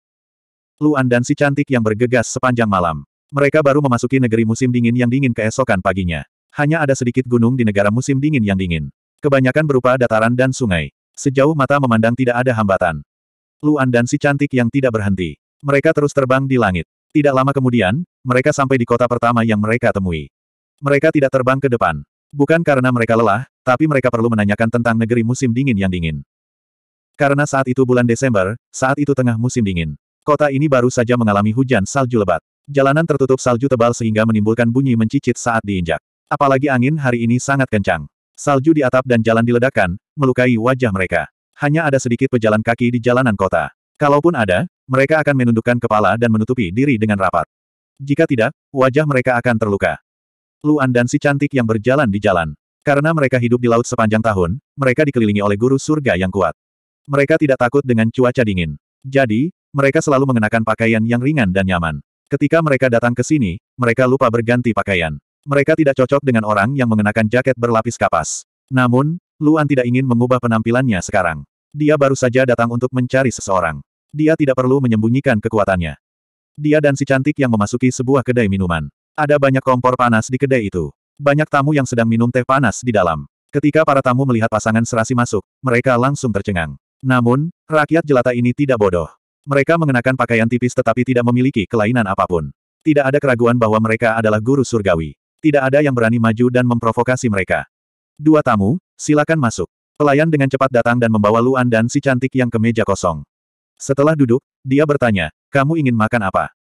Luan dan si cantik yang bergegas sepanjang malam. Mereka baru memasuki negeri musim dingin yang dingin keesokan paginya. Hanya ada sedikit gunung di negara musim dingin yang dingin. Kebanyakan berupa dataran dan sungai. Sejauh mata memandang tidak ada hambatan. Luan dan si cantik yang tidak berhenti. Mereka terus terbang di langit. Tidak lama kemudian, mereka sampai di kota pertama yang mereka temui. Mereka tidak terbang ke depan. Bukan karena mereka lelah, tapi mereka perlu menanyakan tentang negeri musim dingin yang dingin. Karena saat itu bulan Desember, saat itu tengah musim dingin. Kota ini baru saja mengalami hujan salju lebat. Jalanan tertutup salju tebal sehingga menimbulkan bunyi mencicit saat diinjak. Apalagi angin hari ini sangat kencang. Salju di atap dan jalan diledakkan, melukai wajah mereka. Hanya ada sedikit pejalan kaki di jalanan kota. Kalaupun ada, mereka akan menundukkan kepala dan menutupi diri dengan rapat. Jika tidak, wajah mereka akan terluka. Luan dan si cantik yang berjalan di jalan. Karena mereka hidup di laut sepanjang tahun, mereka dikelilingi oleh guru surga yang kuat. Mereka tidak takut dengan cuaca dingin. Jadi, mereka selalu mengenakan pakaian yang ringan dan nyaman. Ketika mereka datang ke sini, mereka lupa berganti pakaian. Mereka tidak cocok dengan orang yang mengenakan jaket berlapis kapas. Namun, Luan tidak ingin mengubah penampilannya sekarang. Dia baru saja datang untuk mencari seseorang. Dia tidak perlu menyembunyikan kekuatannya. Dia dan si cantik yang memasuki sebuah kedai minuman. Ada banyak kompor panas di kedai itu. Banyak tamu yang sedang minum teh panas di dalam. Ketika para tamu melihat pasangan serasi masuk, mereka langsung tercengang. Namun, rakyat jelata ini tidak bodoh. Mereka mengenakan pakaian tipis tetapi tidak memiliki kelainan apapun. Tidak ada keraguan bahwa mereka adalah guru surgawi. Tidak ada yang berani maju dan memprovokasi mereka. Dua tamu, silakan masuk. Pelayan dengan cepat datang dan membawa Luan dan si cantik yang ke meja kosong. Setelah duduk, dia bertanya, kamu ingin makan apa?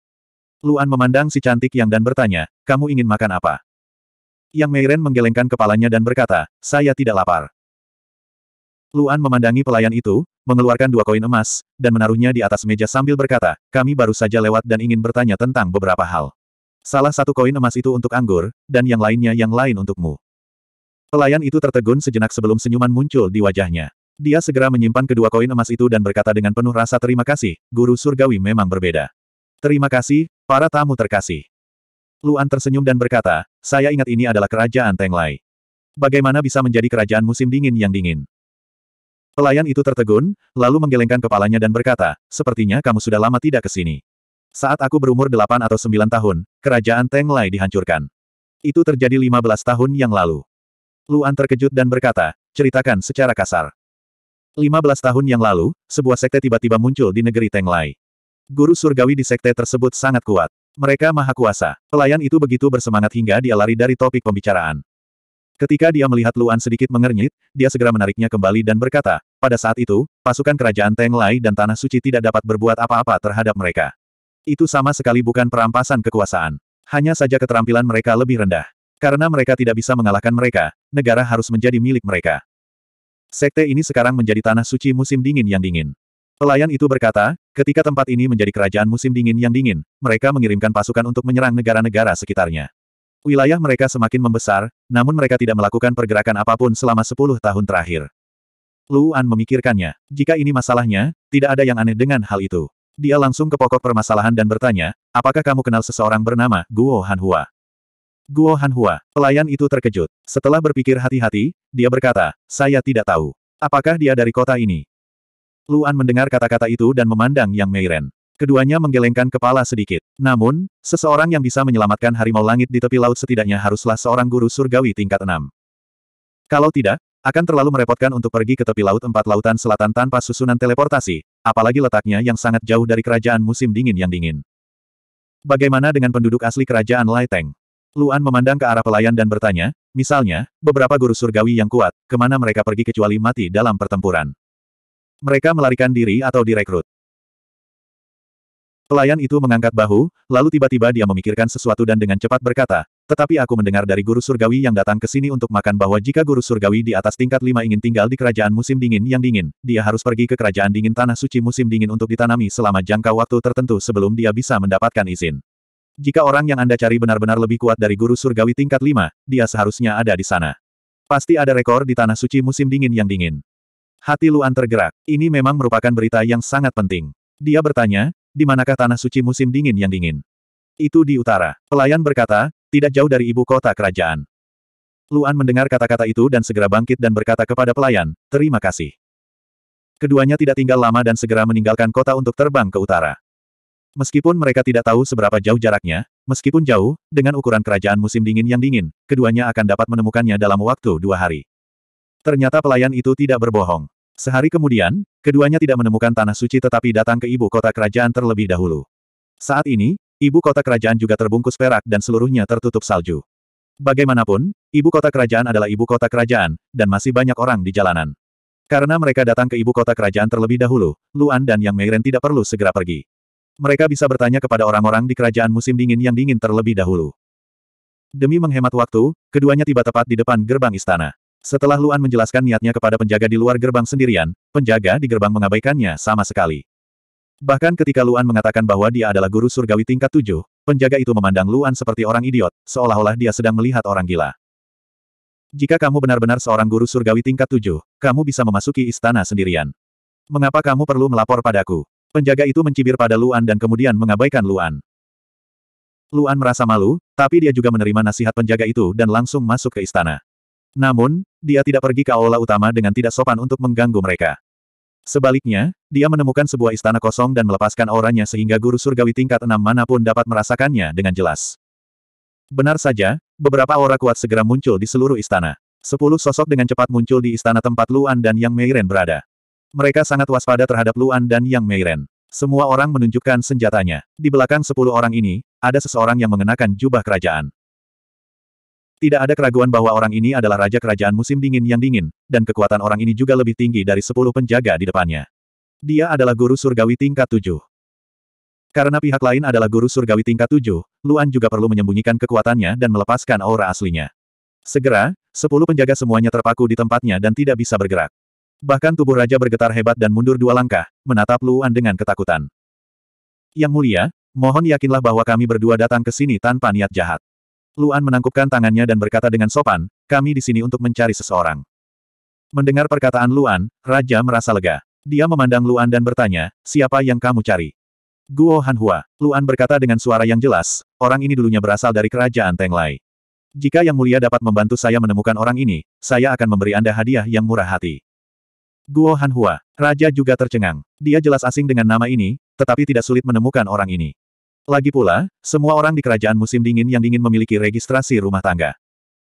Luan memandang si cantik yang dan bertanya, kamu ingin makan apa? Yang Meiren menggelengkan kepalanya dan berkata, saya tidak lapar. Luan memandangi pelayan itu, mengeluarkan dua koin emas, dan menaruhnya di atas meja sambil berkata, kami baru saja lewat dan ingin bertanya tentang beberapa hal. Salah satu koin emas itu untuk anggur, dan yang lainnya yang lain untukmu. Pelayan itu tertegun sejenak sebelum senyuman muncul di wajahnya. Dia segera menyimpan kedua koin emas itu dan berkata dengan penuh rasa terima kasih, guru surgawi memang berbeda. Terima kasih, para tamu terkasih. Luan tersenyum dan berkata, saya ingat ini adalah kerajaan Tenglai. Bagaimana bisa menjadi kerajaan musim dingin yang dingin? Pelayan itu tertegun, lalu menggelengkan kepalanya dan berkata, sepertinya kamu sudah lama tidak ke sini. Saat aku berumur delapan atau sembilan tahun, kerajaan Teng Lai dihancurkan. Itu terjadi lima belas tahun yang lalu. Luan terkejut dan berkata, ceritakan secara kasar. Lima belas tahun yang lalu, sebuah sekte tiba-tiba muncul di negeri Teng Lai. Guru surgawi di sekte tersebut sangat kuat. Mereka maha kuasa. Pelayan itu begitu bersemangat hingga dia lari dari topik pembicaraan. Ketika dia melihat Luan sedikit mengernyit, dia segera menariknya kembali dan berkata, pada saat itu, pasukan kerajaan Teng Lai dan Tanah Suci tidak dapat berbuat apa-apa terhadap mereka. Itu sama sekali bukan perampasan kekuasaan. Hanya saja keterampilan mereka lebih rendah. Karena mereka tidak bisa mengalahkan mereka, negara harus menjadi milik mereka. Sekte ini sekarang menjadi tanah suci musim dingin yang dingin. Pelayan itu berkata, ketika tempat ini menjadi kerajaan musim dingin yang dingin, mereka mengirimkan pasukan untuk menyerang negara-negara sekitarnya. Wilayah mereka semakin membesar, namun mereka tidak melakukan pergerakan apapun selama 10 tahun terakhir. Luan memikirkannya. Jika ini masalahnya, tidak ada yang aneh dengan hal itu. Dia langsung ke pokok permasalahan dan bertanya, apakah kamu kenal seseorang bernama Guo Hanhua? Guo Hanhua, pelayan itu terkejut. Setelah berpikir hati-hati, dia berkata, saya tidak tahu. Apakah dia dari kota ini? Luan mendengar kata-kata itu dan memandang Yang Meiren. Keduanya menggelengkan kepala sedikit. Namun, seseorang yang bisa menyelamatkan harimau langit di tepi laut setidaknya haruslah seorang guru surgawi tingkat enam. Kalau tidak, akan terlalu merepotkan untuk pergi ke tepi laut empat lautan selatan tanpa susunan teleportasi, apalagi letaknya yang sangat jauh dari kerajaan musim dingin yang dingin. Bagaimana dengan penduduk asli kerajaan Laiteng? Luan memandang ke arah pelayan dan bertanya, misalnya, beberapa guru surgawi yang kuat, kemana mereka pergi kecuali mati dalam pertempuran. Mereka melarikan diri atau direkrut. Pelayan itu mengangkat bahu, lalu tiba-tiba dia memikirkan sesuatu dan dengan cepat berkata, tetapi aku mendengar dari guru surgawi yang datang ke sini untuk makan bahwa jika guru surgawi di atas tingkat lima ingin tinggal di kerajaan musim dingin yang dingin, dia harus pergi ke kerajaan dingin tanah suci musim dingin untuk ditanami selama jangka waktu tertentu sebelum dia bisa mendapatkan izin. Jika orang yang Anda cari benar-benar lebih kuat dari guru surgawi tingkat lima, dia seharusnya ada di sana. Pasti ada rekor di tanah suci musim dingin yang dingin. Hati Luan tergerak. Ini memang merupakan berita yang sangat penting. Dia bertanya, di manakah tanah suci musim dingin yang dingin? Itu di utara. Pelayan berkata, tidak jauh dari ibu kota kerajaan. Luan mendengar kata-kata itu dan segera bangkit dan berkata kepada pelayan, terima kasih. Keduanya tidak tinggal lama dan segera meninggalkan kota untuk terbang ke utara. Meskipun mereka tidak tahu seberapa jauh jaraknya, meskipun jauh, dengan ukuran kerajaan musim dingin yang dingin, keduanya akan dapat menemukannya dalam waktu dua hari. Ternyata pelayan itu tidak berbohong. Sehari kemudian, keduanya tidak menemukan tanah suci tetapi datang ke ibu kota kerajaan terlebih dahulu. Saat ini, Ibu kota kerajaan juga terbungkus perak dan seluruhnya tertutup salju. Bagaimanapun, ibu kota kerajaan adalah ibu kota kerajaan, dan masih banyak orang di jalanan. Karena mereka datang ke ibu kota kerajaan terlebih dahulu, Luan dan Yang Meiren tidak perlu segera pergi. Mereka bisa bertanya kepada orang-orang di kerajaan musim dingin yang dingin terlebih dahulu. Demi menghemat waktu, keduanya tiba tepat di depan gerbang istana. Setelah Luan menjelaskan niatnya kepada penjaga di luar gerbang sendirian, penjaga di gerbang mengabaikannya sama sekali. Bahkan ketika Luan mengatakan bahwa dia adalah guru surgawi tingkat tujuh, penjaga itu memandang Luan seperti orang idiot, seolah-olah dia sedang melihat orang gila. Jika kamu benar-benar seorang guru surgawi tingkat tujuh, kamu bisa memasuki istana sendirian. Mengapa kamu perlu melapor padaku? Penjaga itu mencibir pada Luan dan kemudian mengabaikan Luan. Luan merasa malu, tapi dia juga menerima nasihat penjaga itu dan langsung masuk ke istana. Namun, dia tidak pergi ke aula utama dengan tidak sopan untuk mengganggu mereka. Sebaliknya, dia menemukan sebuah istana kosong dan melepaskan auranya sehingga guru surgawi tingkat enam manapun dapat merasakannya dengan jelas. Benar saja, beberapa aura kuat segera muncul di seluruh istana. Sepuluh sosok dengan cepat muncul di istana tempat Luan dan Yang Meiren berada. Mereka sangat waspada terhadap Luan dan Yang Meiren. Semua orang menunjukkan senjatanya. Di belakang sepuluh orang ini, ada seseorang yang mengenakan jubah kerajaan. Tidak ada keraguan bahwa orang ini adalah raja kerajaan musim dingin yang dingin, dan kekuatan orang ini juga lebih tinggi dari sepuluh penjaga di depannya. Dia adalah guru surgawi tingkat tujuh. Karena pihak lain adalah guru surgawi tingkat tujuh, Luan juga perlu menyembunyikan kekuatannya dan melepaskan aura aslinya. Segera, sepuluh penjaga semuanya terpaku di tempatnya dan tidak bisa bergerak. Bahkan tubuh raja bergetar hebat dan mundur dua langkah, menatap Luan dengan ketakutan. Yang mulia, mohon yakinlah bahwa kami berdua datang ke sini tanpa niat jahat. Luan menangkupkan tangannya dan berkata dengan sopan, kami di sini untuk mencari seseorang. Mendengar perkataan Luan, Raja merasa lega. Dia memandang Luan dan bertanya, siapa yang kamu cari? Guo Hanhua, Luan berkata dengan suara yang jelas, orang ini dulunya berasal dari kerajaan Tenglai. Jika Yang Mulia dapat membantu saya menemukan orang ini, saya akan memberi Anda hadiah yang murah hati. Guo Hanhua, Raja juga tercengang. Dia jelas asing dengan nama ini, tetapi tidak sulit menemukan orang ini. Lagi pula, semua orang di kerajaan musim dingin yang dingin memiliki registrasi rumah tangga.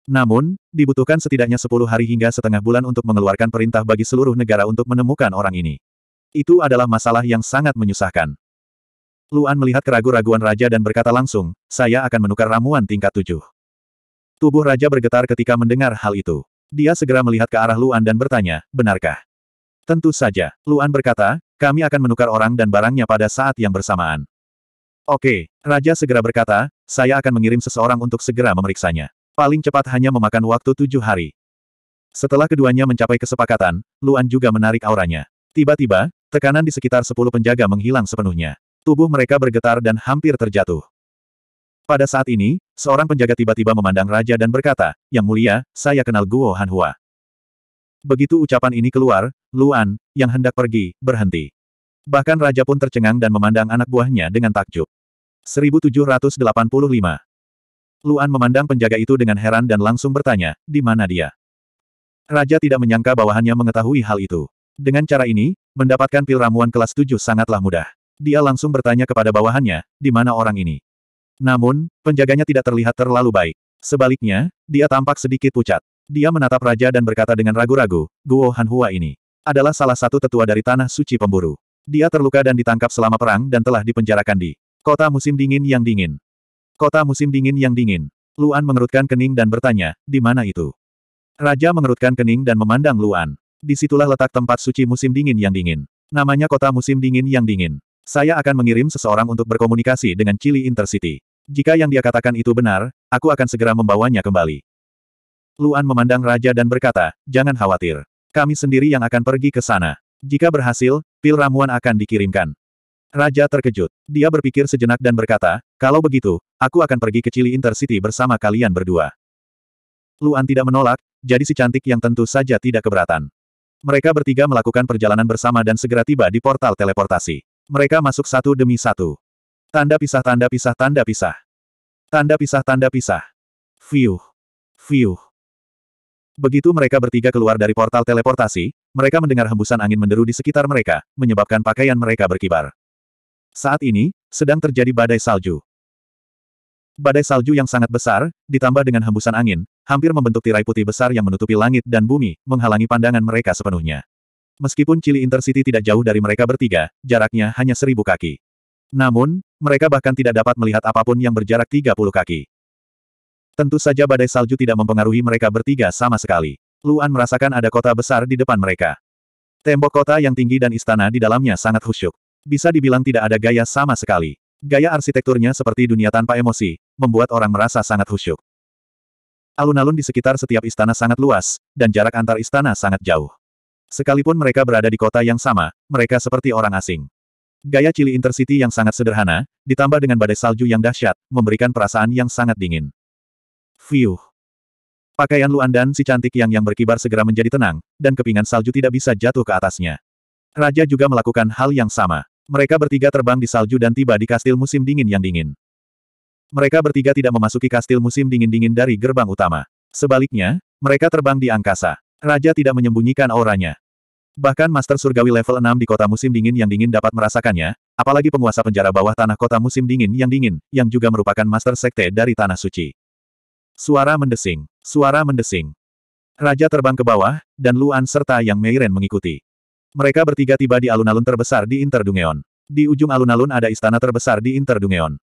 Namun, dibutuhkan setidaknya 10 hari hingga setengah bulan untuk mengeluarkan perintah bagi seluruh negara untuk menemukan orang ini. Itu adalah masalah yang sangat menyusahkan. Luan melihat keraguan-raguan raja dan berkata langsung, saya akan menukar ramuan tingkat tujuh. Tubuh raja bergetar ketika mendengar hal itu. Dia segera melihat ke arah Luan dan bertanya, benarkah? Tentu saja, Luan berkata, kami akan menukar orang dan barangnya pada saat yang bersamaan. Oke, Raja segera berkata, saya akan mengirim seseorang untuk segera memeriksanya. Paling cepat hanya memakan waktu tujuh hari. Setelah keduanya mencapai kesepakatan, Luan juga menarik auranya. Tiba-tiba, tekanan di sekitar sepuluh penjaga menghilang sepenuhnya. Tubuh mereka bergetar dan hampir terjatuh. Pada saat ini, seorang penjaga tiba-tiba memandang Raja dan berkata, Yang mulia, saya kenal Guo Hanhua. Begitu ucapan ini keluar, Luan, yang hendak pergi, berhenti. Bahkan Raja pun tercengang dan memandang anak buahnya dengan takjub. 1785. Luan memandang penjaga itu dengan heran dan langsung bertanya, di mana dia? Raja tidak menyangka bawahannya mengetahui hal itu. Dengan cara ini, mendapatkan pil ramuan kelas 7 sangatlah mudah. Dia langsung bertanya kepada bawahannya, di mana orang ini? Namun, penjaganya tidak terlihat terlalu baik. Sebaliknya, dia tampak sedikit pucat. Dia menatap raja dan berkata dengan ragu-ragu, Guo Hanhua ini adalah salah satu tetua dari tanah suci pemburu. Dia terluka dan ditangkap selama perang dan telah dipenjarakan di Kota musim dingin yang dingin. Kota musim dingin yang dingin. Luan mengerutkan kening dan bertanya, di mana itu? Raja mengerutkan kening dan memandang Luan. Disitulah letak tempat suci musim dingin yang dingin. Namanya kota musim dingin yang dingin. Saya akan mengirim seseorang untuk berkomunikasi dengan Chili Intercity. Jika yang dia katakan itu benar, aku akan segera membawanya kembali. Luan memandang raja dan berkata, jangan khawatir. Kami sendiri yang akan pergi ke sana. Jika berhasil, pil ramuan akan dikirimkan. Raja terkejut. Dia berpikir sejenak dan berkata, kalau begitu, aku akan pergi ke Chili Intercity bersama kalian berdua. Luan tidak menolak, jadi si cantik yang tentu saja tidak keberatan. Mereka bertiga melakukan perjalanan bersama dan segera tiba di portal teleportasi. Mereka masuk satu demi satu. Tanda pisah tanda pisah tanda pisah. Tanda pisah tanda pisah. Fiuh. Fiuh. Begitu mereka bertiga keluar dari portal teleportasi, mereka mendengar hembusan angin menderu di sekitar mereka, menyebabkan pakaian mereka berkibar. Saat ini, sedang terjadi badai salju. Badai salju yang sangat besar, ditambah dengan hembusan angin, hampir membentuk tirai putih besar yang menutupi langit dan bumi, menghalangi pandangan mereka sepenuhnya. Meskipun Chili Intercity tidak jauh dari mereka bertiga, jaraknya hanya seribu kaki. Namun, mereka bahkan tidak dapat melihat apapun yang berjarak tiga puluh kaki. Tentu saja badai salju tidak mempengaruhi mereka bertiga sama sekali. Luan merasakan ada kota besar di depan mereka. Tembok kota yang tinggi dan istana di dalamnya sangat khusyuk. Bisa dibilang tidak ada gaya sama sekali. Gaya arsitekturnya seperti dunia tanpa emosi, membuat orang merasa sangat khusyuk. Alun-alun di sekitar setiap istana sangat luas, dan jarak antar istana sangat jauh. Sekalipun mereka berada di kota yang sama, mereka seperti orang asing. Gaya Chili intercity yang sangat sederhana, ditambah dengan badai salju yang dahsyat, memberikan perasaan yang sangat dingin. Fiuh. Pakaian Luan dan si cantik yang yang berkibar segera menjadi tenang, dan kepingan salju tidak bisa jatuh ke atasnya. Raja juga melakukan hal yang sama. Mereka bertiga terbang di salju dan tiba di kastil musim dingin yang dingin. Mereka bertiga tidak memasuki kastil musim dingin-dingin dari gerbang utama. Sebaliknya, mereka terbang di angkasa. Raja tidak menyembunyikan auranya. Bahkan Master Surgawi level 6 di kota musim dingin yang dingin dapat merasakannya, apalagi penguasa penjara bawah tanah kota musim dingin yang dingin, yang juga merupakan Master Sekte dari Tanah Suci. Suara mendesing. Suara mendesing. Raja terbang ke bawah, dan Luan serta Yang Meiren mengikuti. Mereka bertiga tiba di alun-alun terbesar di Interdungeon. Di ujung alun-alun ada istana terbesar di Interdungeon.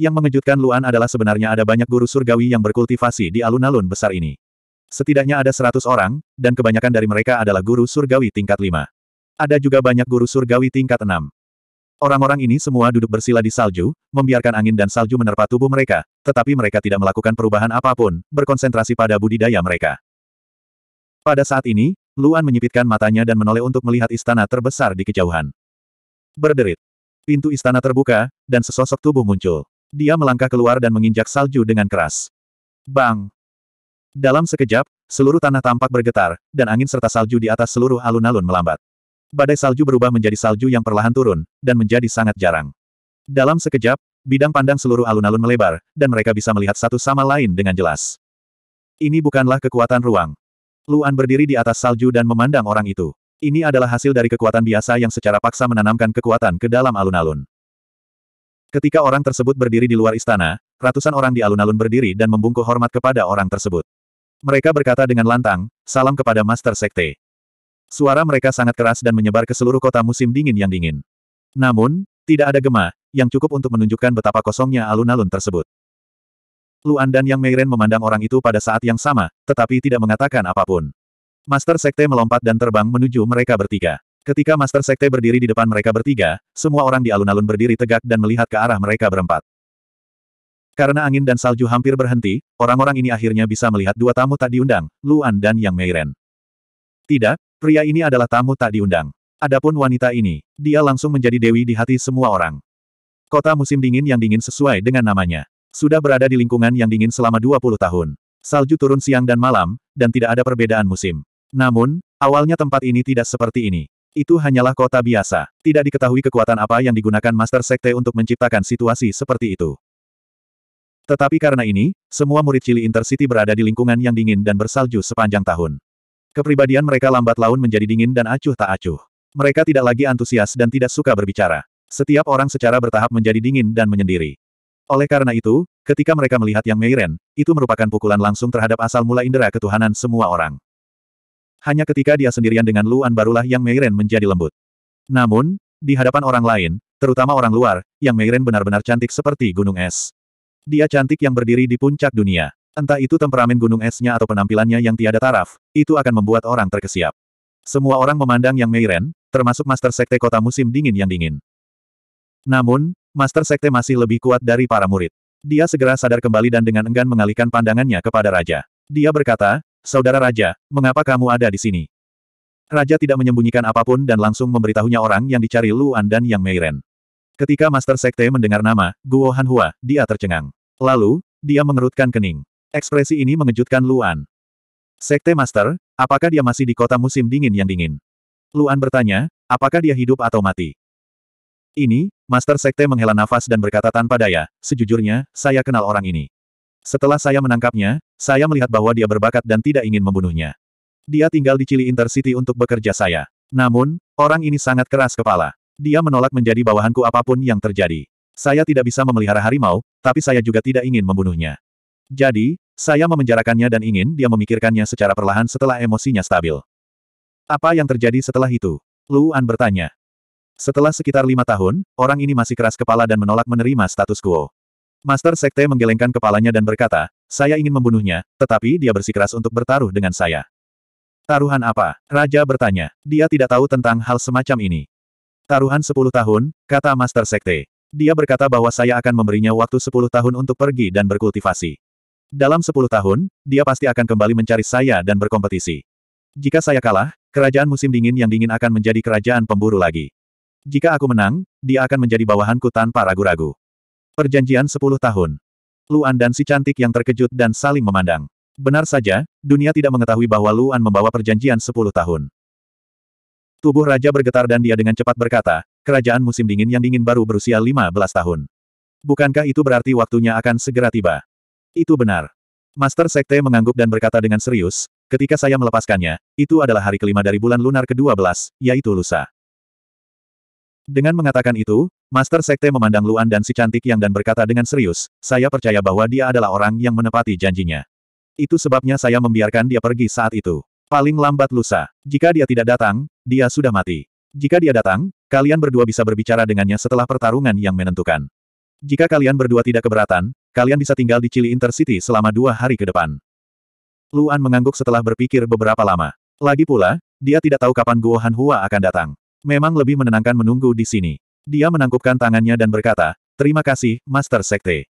Yang mengejutkan Luan adalah sebenarnya ada banyak guru surgawi yang berkultivasi di alun-alun besar ini. Setidaknya ada seratus orang, dan kebanyakan dari mereka adalah guru surgawi tingkat lima. Ada juga banyak guru surgawi tingkat enam. Orang-orang ini semua duduk bersila di salju, membiarkan angin dan salju menerpa tubuh mereka, tetapi mereka tidak melakukan perubahan apapun, berkonsentrasi pada budidaya mereka. Pada saat ini, Luan menyipitkan matanya dan menoleh untuk melihat istana terbesar di kejauhan. Berderit. Pintu istana terbuka, dan sesosok tubuh muncul. Dia melangkah keluar dan menginjak salju dengan keras. Bang! Dalam sekejap, seluruh tanah tampak bergetar, dan angin serta salju di atas seluruh alun-alun melambat. Badai salju berubah menjadi salju yang perlahan turun, dan menjadi sangat jarang. Dalam sekejap, bidang pandang seluruh alun-alun melebar, dan mereka bisa melihat satu sama lain dengan jelas. Ini bukanlah kekuatan ruang, Luan berdiri di atas salju dan memandang orang itu. Ini adalah hasil dari kekuatan biasa yang secara paksa menanamkan kekuatan ke dalam alun-alun. Ketika orang tersebut berdiri di luar istana, ratusan orang di alun-alun berdiri dan membungkuk hormat kepada orang tersebut. Mereka berkata dengan lantang, salam kepada Master Sekte. Suara mereka sangat keras dan menyebar ke seluruh kota musim dingin yang dingin. Namun, tidak ada gema, yang cukup untuk menunjukkan betapa kosongnya alun-alun tersebut. Luan dan Yang Meiren memandang orang itu pada saat yang sama, tetapi tidak mengatakan apapun. Master Sekte melompat dan terbang menuju mereka bertiga. Ketika Master Sekte berdiri di depan mereka bertiga, semua orang di alun-alun berdiri tegak dan melihat ke arah mereka berempat. Karena angin dan salju hampir berhenti, orang-orang ini akhirnya bisa melihat dua tamu tak diundang, Luan dan Yang Meiren. Tidak, pria ini adalah tamu tak diundang. Adapun wanita ini, dia langsung menjadi dewi di hati semua orang. Kota musim dingin yang dingin sesuai dengan namanya. Sudah berada di lingkungan yang dingin selama 20 tahun. Salju turun siang dan malam, dan tidak ada perbedaan musim. Namun, awalnya tempat ini tidak seperti ini. Itu hanyalah kota biasa. Tidak diketahui kekuatan apa yang digunakan Master Sekte untuk menciptakan situasi seperti itu. Tetapi karena ini, semua murid Cili Intercity berada di lingkungan yang dingin dan bersalju sepanjang tahun. Kepribadian mereka lambat laun menjadi dingin dan acuh tak acuh. Mereka tidak lagi antusias dan tidak suka berbicara. Setiap orang secara bertahap menjadi dingin dan menyendiri. Oleh karena itu, ketika mereka melihat Yang Meiren, itu merupakan pukulan langsung terhadap asal mula indera ketuhanan semua orang. Hanya ketika dia sendirian dengan Luan barulah Yang Meiren menjadi lembut. Namun, di hadapan orang lain, terutama orang luar, Yang Meiren benar-benar cantik seperti gunung es. Dia cantik yang berdiri di puncak dunia. Entah itu temperamen gunung esnya atau penampilannya yang tiada taraf, itu akan membuat orang terkesiap. Semua orang memandang Yang Meiren, termasuk Master Sekte Kota Musim Dingin yang dingin. Namun, Master Sekte masih lebih kuat dari para murid. Dia segera sadar kembali dan dengan enggan mengalihkan pandangannya kepada Raja. Dia berkata, Saudara Raja, mengapa kamu ada di sini? Raja tidak menyembunyikan apapun dan langsung memberitahunya orang yang dicari Luan dan Yang Meiren. Ketika Master Sekte mendengar nama, Guo Hanhua, dia tercengang. Lalu, dia mengerutkan kening. Ekspresi ini mengejutkan Luan. Sekte Master, apakah dia masih di kota musim dingin yang dingin? Luan bertanya, apakah dia hidup atau mati? Ini, Master Sekte menghela nafas dan berkata tanpa daya, sejujurnya, saya kenal orang ini. Setelah saya menangkapnya, saya melihat bahwa dia berbakat dan tidak ingin membunuhnya. Dia tinggal di Chili Intercity untuk bekerja saya. Namun, orang ini sangat keras kepala. Dia menolak menjadi bawahanku apapun yang terjadi. Saya tidak bisa memelihara harimau, tapi saya juga tidak ingin membunuhnya. Jadi, saya memenjarakannya dan ingin dia memikirkannya secara perlahan setelah emosinya stabil. Apa yang terjadi setelah itu? Luan bertanya. Setelah sekitar lima tahun, orang ini masih keras kepala dan menolak menerima status quo. Master Sekte menggelengkan kepalanya dan berkata, saya ingin membunuhnya, tetapi dia bersikeras untuk bertaruh dengan saya. Taruhan apa? Raja bertanya. Dia tidak tahu tentang hal semacam ini. Taruhan sepuluh tahun, kata Master Sekte. Dia berkata bahwa saya akan memberinya waktu sepuluh tahun untuk pergi dan berkultivasi. Dalam sepuluh tahun, dia pasti akan kembali mencari saya dan berkompetisi. Jika saya kalah, kerajaan musim dingin yang dingin akan menjadi kerajaan pemburu lagi. Jika aku menang, dia akan menjadi bawahanku tanpa ragu-ragu. Perjanjian 10 tahun. Luan dan si cantik yang terkejut dan saling memandang. Benar saja, dunia tidak mengetahui bahwa Luan membawa perjanjian 10 tahun. Tubuh raja bergetar dan dia dengan cepat berkata, kerajaan musim dingin yang dingin baru berusia 15 tahun. Bukankah itu berarti waktunya akan segera tiba? Itu benar. Master Sekte mengangguk dan berkata dengan serius, ketika saya melepaskannya, itu adalah hari kelima dari bulan lunar ke-12, yaitu lusa. Dengan mengatakan itu, Master Sekte memandang Luan dan si cantik yang dan berkata dengan serius, saya percaya bahwa dia adalah orang yang menepati janjinya. Itu sebabnya saya membiarkan dia pergi saat itu. Paling lambat lusa. Jika dia tidak datang, dia sudah mati. Jika dia datang, kalian berdua bisa berbicara dengannya setelah pertarungan yang menentukan. Jika kalian berdua tidak keberatan, kalian bisa tinggal di Chili Intercity selama dua hari ke depan. Luan mengangguk setelah berpikir beberapa lama. Lagi pula, dia tidak tahu kapan Guo Hua akan datang. Memang lebih menenangkan menunggu di sini. Dia menangkupkan tangannya dan berkata, Terima kasih, Master Sekte.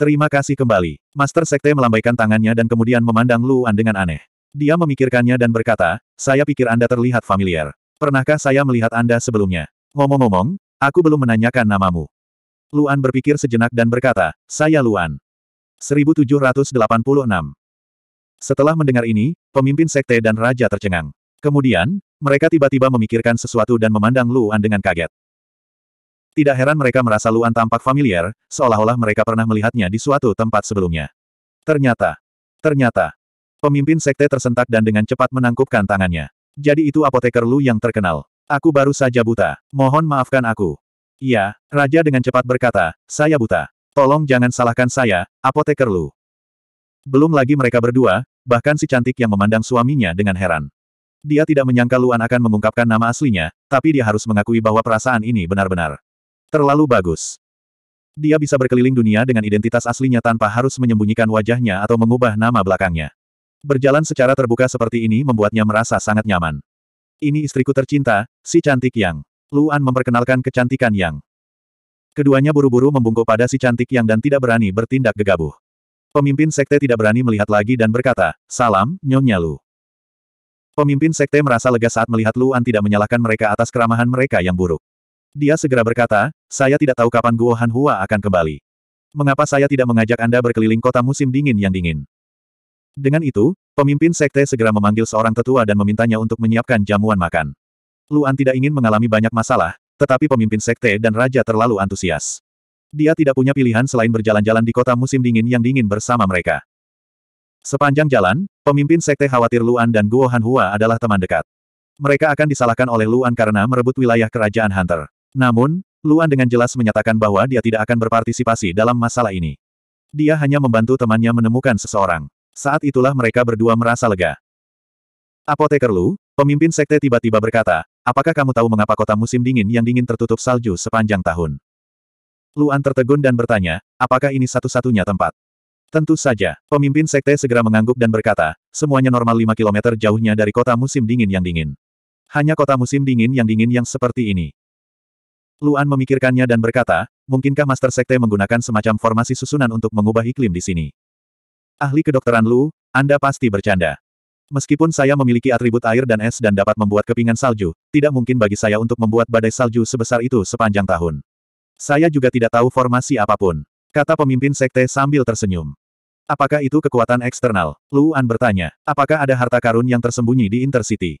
Terima kasih kembali. Master Sekte melambaikan tangannya dan kemudian memandang Luan dengan aneh. Dia memikirkannya dan berkata, Saya pikir Anda terlihat familiar. Pernahkah saya melihat Anda sebelumnya? Ngomong-ngomong, aku belum menanyakan namamu. Luan berpikir sejenak dan berkata, Saya Luan. 1786 Setelah mendengar ini, pemimpin sekte dan raja tercengang. Kemudian, mereka tiba-tiba memikirkan sesuatu dan memandang Luan dengan kaget. Tidak heran mereka merasa Luan tampak familiar, seolah-olah mereka pernah melihatnya di suatu tempat sebelumnya. Ternyata, ternyata, pemimpin sekte tersentak dan dengan cepat menangkupkan tangannya. Jadi itu apoteker Lu yang terkenal. Aku baru saja buta. Mohon maafkan aku. Iya, Raja dengan cepat berkata, saya buta. Tolong jangan salahkan saya, apoteker Lu. Belum lagi mereka berdua, bahkan si cantik yang memandang suaminya dengan heran. Dia tidak menyangka Luan akan mengungkapkan nama aslinya, tapi dia harus mengakui bahwa perasaan ini benar-benar terlalu bagus. Dia bisa berkeliling dunia dengan identitas aslinya tanpa harus menyembunyikan wajahnya atau mengubah nama belakangnya. Berjalan secara terbuka seperti ini membuatnya merasa sangat nyaman. Ini istriku tercinta, si cantik Yang. Luan memperkenalkan kecantikan Yang. Keduanya buru-buru membungkuk pada si cantik yang dan tidak berani bertindak gegabah. Pemimpin sekte tidak berani melihat lagi dan berkata, Salam, Nyonya Lu. Pemimpin sekte merasa lega saat melihat Luan tidak menyalahkan mereka atas keramahan mereka yang buruk. Dia segera berkata, saya tidak tahu kapan Guo Han Hua akan kembali. Mengapa saya tidak mengajak Anda berkeliling kota musim dingin yang dingin? Dengan itu, pemimpin sekte segera memanggil seorang tetua dan memintanya untuk menyiapkan jamuan makan. Luan tidak ingin mengalami banyak masalah, tetapi pemimpin sekte dan raja terlalu antusias. Dia tidak punya pilihan selain berjalan-jalan di kota musim dingin yang dingin bersama mereka. Sepanjang jalan, pemimpin sekte khawatir Luan dan Guo Hua adalah teman dekat. Mereka akan disalahkan oleh Luan karena merebut wilayah kerajaan Hunter. Namun, Luan dengan jelas menyatakan bahwa dia tidak akan berpartisipasi dalam masalah ini. Dia hanya membantu temannya menemukan seseorang. Saat itulah mereka berdua merasa lega. Apoteker Lu, pemimpin sekte tiba-tiba berkata, apakah kamu tahu mengapa kota musim dingin yang dingin tertutup salju sepanjang tahun? Luan tertegun dan bertanya, apakah ini satu-satunya tempat? Tentu saja, pemimpin sekte segera mengangguk dan berkata, semuanya normal 5 km jauhnya dari kota musim dingin yang dingin. Hanya kota musim dingin yang dingin yang seperti ini. Luan memikirkannya dan berkata, mungkinkah Master Sekte menggunakan semacam formasi susunan untuk mengubah iklim di sini? Ahli kedokteran Lu, Anda pasti bercanda. Meskipun saya memiliki atribut air dan es dan dapat membuat kepingan salju, tidak mungkin bagi saya untuk membuat badai salju sebesar itu sepanjang tahun. Saya juga tidak tahu formasi apapun. Kata pemimpin sekte sambil tersenyum. Apakah itu kekuatan eksternal? Luan bertanya. Apakah ada harta karun yang tersembunyi di Intercity?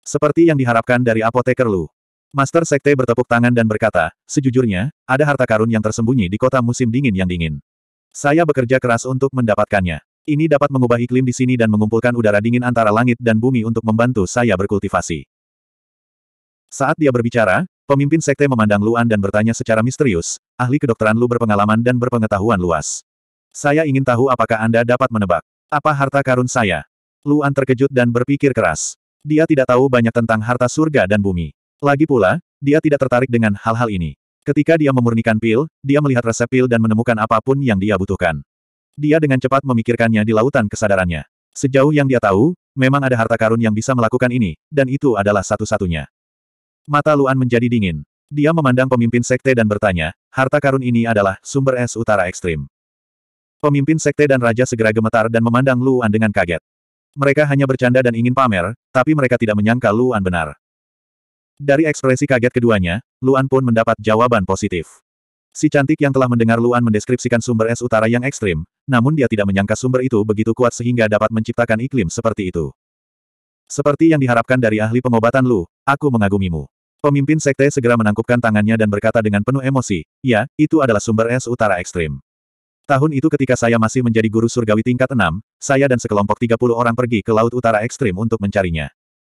Seperti yang diharapkan dari apoteker Lu. Master Sekte bertepuk tangan dan berkata, sejujurnya, ada harta karun yang tersembunyi di kota musim dingin yang dingin. Saya bekerja keras untuk mendapatkannya. Ini dapat mengubah iklim di sini dan mengumpulkan udara dingin antara langit dan bumi untuk membantu saya berkultivasi. Saat dia berbicara, pemimpin sekte memandang Luan dan bertanya secara misterius, ahli kedokteran Lu berpengalaman dan berpengetahuan luas. Saya ingin tahu apakah Anda dapat menebak. Apa harta karun saya? Luan terkejut dan berpikir keras. Dia tidak tahu banyak tentang harta surga dan bumi. Lagi pula, dia tidak tertarik dengan hal-hal ini. Ketika dia memurnikan pil, dia melihat resep pil dan menemukan apapun yang dia butuhkan. Dia dengan cepat memikirkannya di lautan kesadarannya. Sejauh yang dia tahu, memang ada harta karun yang bisa melakukan ini, dan itu adalah satu-satunya. Mata Luan menjadi dingin. Dia memandang pemimpin sekte dan bertanya, harta karun ini adalah sumber es utara ekstrim. Pemimpin sekte dan raja segera gemetar dan memandang Luan dengan kaget. Mereka hanya bercanda dan ingin pamer, tapi mereka tidak menyangka Luan benar. Dari ekspresi kaget keduanya, Luan pun mendapat jawaban positif. Si cantik yang telah mendengar Luan mendeskripsikan sumber es utara yang ekstrim, namun dia tidak menyangka sumber itu begitu kuat sehingga dapat menciptakan iklim seperti itu. Seperti yang diharapkan dari ahli pengobatan Lu, aku mengagumimu. Pemimpin sekte segera menangkupkan tangannya dan berkata dengan penuh emosi, ya, itu adalah sumber es utara ekstrim. Tahun itu ketika saya masih menjadi guru surgawi tingkat 6, saya dan sekelompok 30 orang pergi ke Laut Utara Ekstrim untuk mencarinya.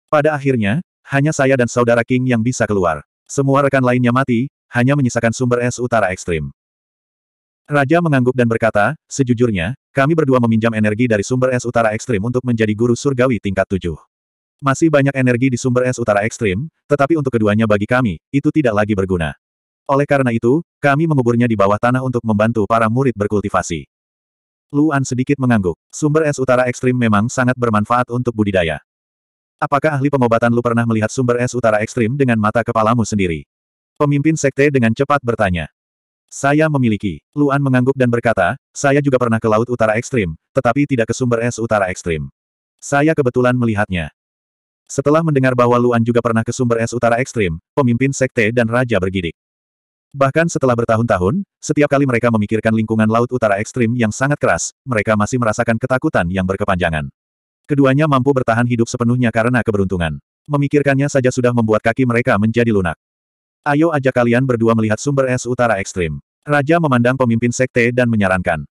Pada akhirnya, hanya saya dan saudara King yang bisa keluar. Semua rekan lainnya mati, hanya menyisakan sumber es utara ekstrim. Raja mengangguk dan berkata, sejujurnya, kami berdua meminjam energi dari sumber es utara ekstrim untuk menjadi guru surgawi tingkat 7. Masih banyak energi di sumber es utara ekstrim, tetapi untuk keduanya bagi kami, itu tidak lagi berguna. Oleh karena itu, kami menguburnya di bawah tanah untuk membantu para murid berkultivasi. Luan sedikit mengangguk. Sumber es utara ekstrim memang sangat bermanfaat untuk budidaya. Apakah ahli pengobatan lu pernah melihat sumber es utara ekstrim dengan mata kepalamu sendiri? Pemimpin sekte dengan cepat bertanya. Saya memiliki. Luan mengangguk dan berkata, saya juga pernah ke laut utara ekstrim, tetapi tidak ke sumber es utara ekstrim. Saya kebetulan melihatnya. Setelah mendengar bahwa Luan juga pernah ke sumber es utara ekstrim, pemimpin sekte dan raja bergidik. Bahkan setelah bertahun-tahun, setiap kali mereka memikirkan lingkungan laut utara ekstrim yang sangat keras, mereka masih merasakan ketakutan yang berkepanjangan. Keduanya mampu bertahan hidup sepenuhnya karena keberuntungan. Memikirkannya saja sudah membuat kaki mereka menjadi lunak. Ayo ajak kalian berdua melihat sumber es utara ekstrim. Raja memandang pemimpin sekte dan menyarankan.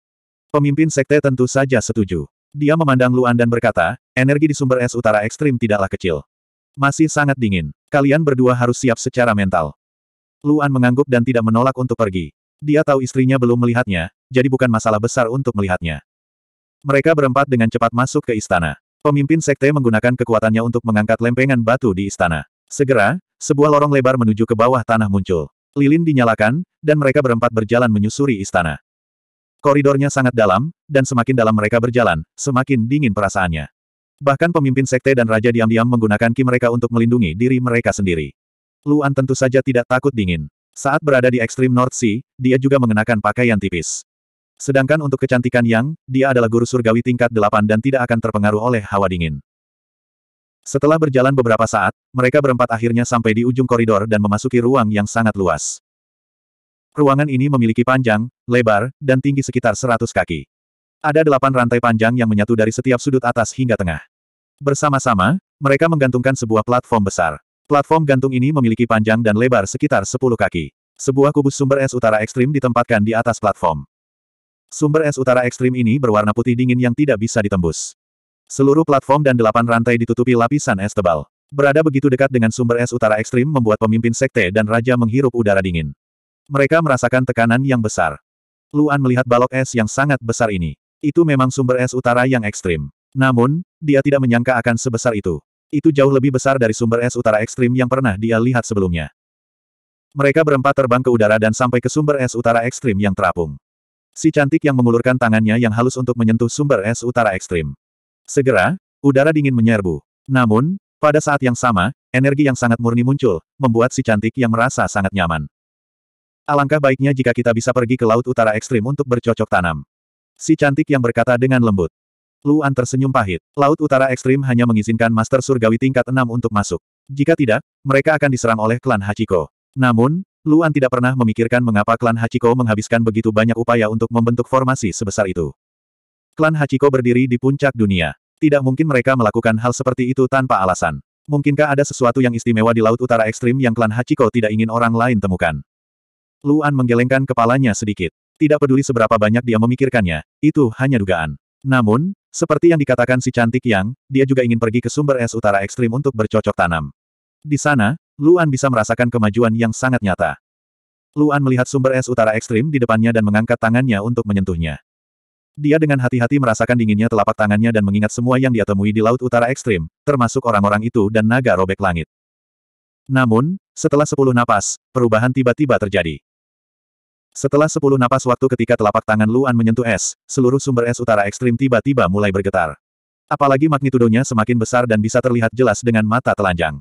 Pemimpin sekte tentu saja setuju. Dia memandang Luan dan berkata, energi di sumber es utara ekstrim tidaklah kecil. Masih sangat dingin. Kalian berdua harus siap secara mental. Luan mengangguk dan tidak menolak untuk pergi. Dia tahu istrinya belum melihatnya, jadi bukan masalah besar untuk melihatnya. Mereka berempat dengan cepat masuk ke istana. Pemimpin sekte menggunakan kekuatannya untuk mengangkat lempengan batu di istana. Segera, sebuah lorong lebar menuju ke bawah tanah muncul. Lilin dinyalakan, dan mereka berempat berjalan menyusuri istana. Koridornya sangat dalam, dan semakin dalam mereka berjalan, semakin dingin perasaannya. Bahkan pemimpin sekte dan raja diam-diam menggunakan ki mereka untuk melindungi diri mereka sendiri. Luan tentu saja tidak takut dingin. Saat berada di ekstrim North Sea, dia juga mengenakan pakaian tipis. Sedangkan untuk kecantikan Yang, dia adalah guru surgawi tingkat delapan dan tidak akan terpengaruh oleh hawa dingin. Setelah berjalan beberapa saat, mereka berempat akhirnya sampai di ujung koridor dan memasuki ruang yang sangat luas. Ruangan ini memiliki panjang, lebar, dan tinggi sekitar 100 kaki. Ada delapan rantai panjang yang menyatu dari setiap sudut atas hingga tengah. Bersama-sama, mereka menggantungkan sebuah platform besar. Platform gantung ini memiliki panjang dan lebar sekitar 10 kaki. Sebuah kubus sumber es utara ekstrim ditempatkan di atas platform. Sumber es utara ekstrim ini berwarna putih dingin yang tidak bisa ditembus. Seluruh platform dan delapan rantai ditutupi lapisan es tebal. Berada begitu dekat dengan sumber es utara ekstrim membuat pemimpin sekte dan raja menghirup udara dingin. Mereka merasakan tekanan yang besar. Luan melihat balok es yang sangat besar ini. Itu memang sumber es utara yang ekstrim. Namun, dia tidak menyangka akan sebesar itu. Itu jauh lebih besar dari sumber es utara ekstrim yang pernah dia lihat sebelumnya. Mereka berempat terbang ke udara dan sampai ke sumber es utara ekstrim yang terapung. Si cantik yang mengulurkan tangannya yang halus untuk menyentuh sumber es utara ekstrim. Segera, udara dingin menyerbu. Namun, pada saat yang sama, energi yang sangat murni muncul, membuat si cantik yang merasa sangat nyaman. Alangkah baiknya jika kita bisa pergi ke laut utara ekstrim untuk bercocok tanam. Si cantik yang berkata dengan lembut. Luan tersenyum pahit. Laut Utara Ekstrim hanya mengizinkan Master Surgawi tingkat 6 untuk masuk. Jika tidak, mereka akan diserang oleh klan Hachiko. Namun, Luan tidak pernah memikirkan mengapa klan Hachiko menghabiskan begitu banyak upaya untuk membentuk formasi sebesar itu. Klan Hachiko berdiri di puncak dunia. Tidak mungkin mereka melakukan hal seperti itu tanpa alasan. Mungkinkah ada sesuatu yang istimewa di Laut Utara Ekstrim yang klan Hachiko tidak ingin orang lain temukan? Luan menggelengkan kepalanya sedikit. Tidak peduli seberapa banyak dia memikirkannya, itu hanya dugaan. Namun, seperti yang dikatakan si cantik yang, dia juga ingin pergi ke sumber es utara ekstrim untuk bercocok tanam. Di sana, Luan bisa merasakan kemajuan yang sangat nyata. Luan melihat sumber es utara ekstrim di depannya dan mengangkat tangannya untuk menyentuhnya. Dia dengan hati-hati merasakan dinginnya telapak tangannya dan mengingat semua yang dia temui di Laut Utara Ekstrim, termasuk orang-orang itu dan naga robek langit. Namun, setelah sepuluh napas, perubahan tiba-tiba terjadi. Setelah sepuluh napas waktu ketika telapak tangan Luan menyentuh es, seluruh sumber es utara ekstrim tiba-tiba mulai bergetar. Apalagi magnitudonya semakin besar dan bisa terlihat jelas dengan mata telanjang.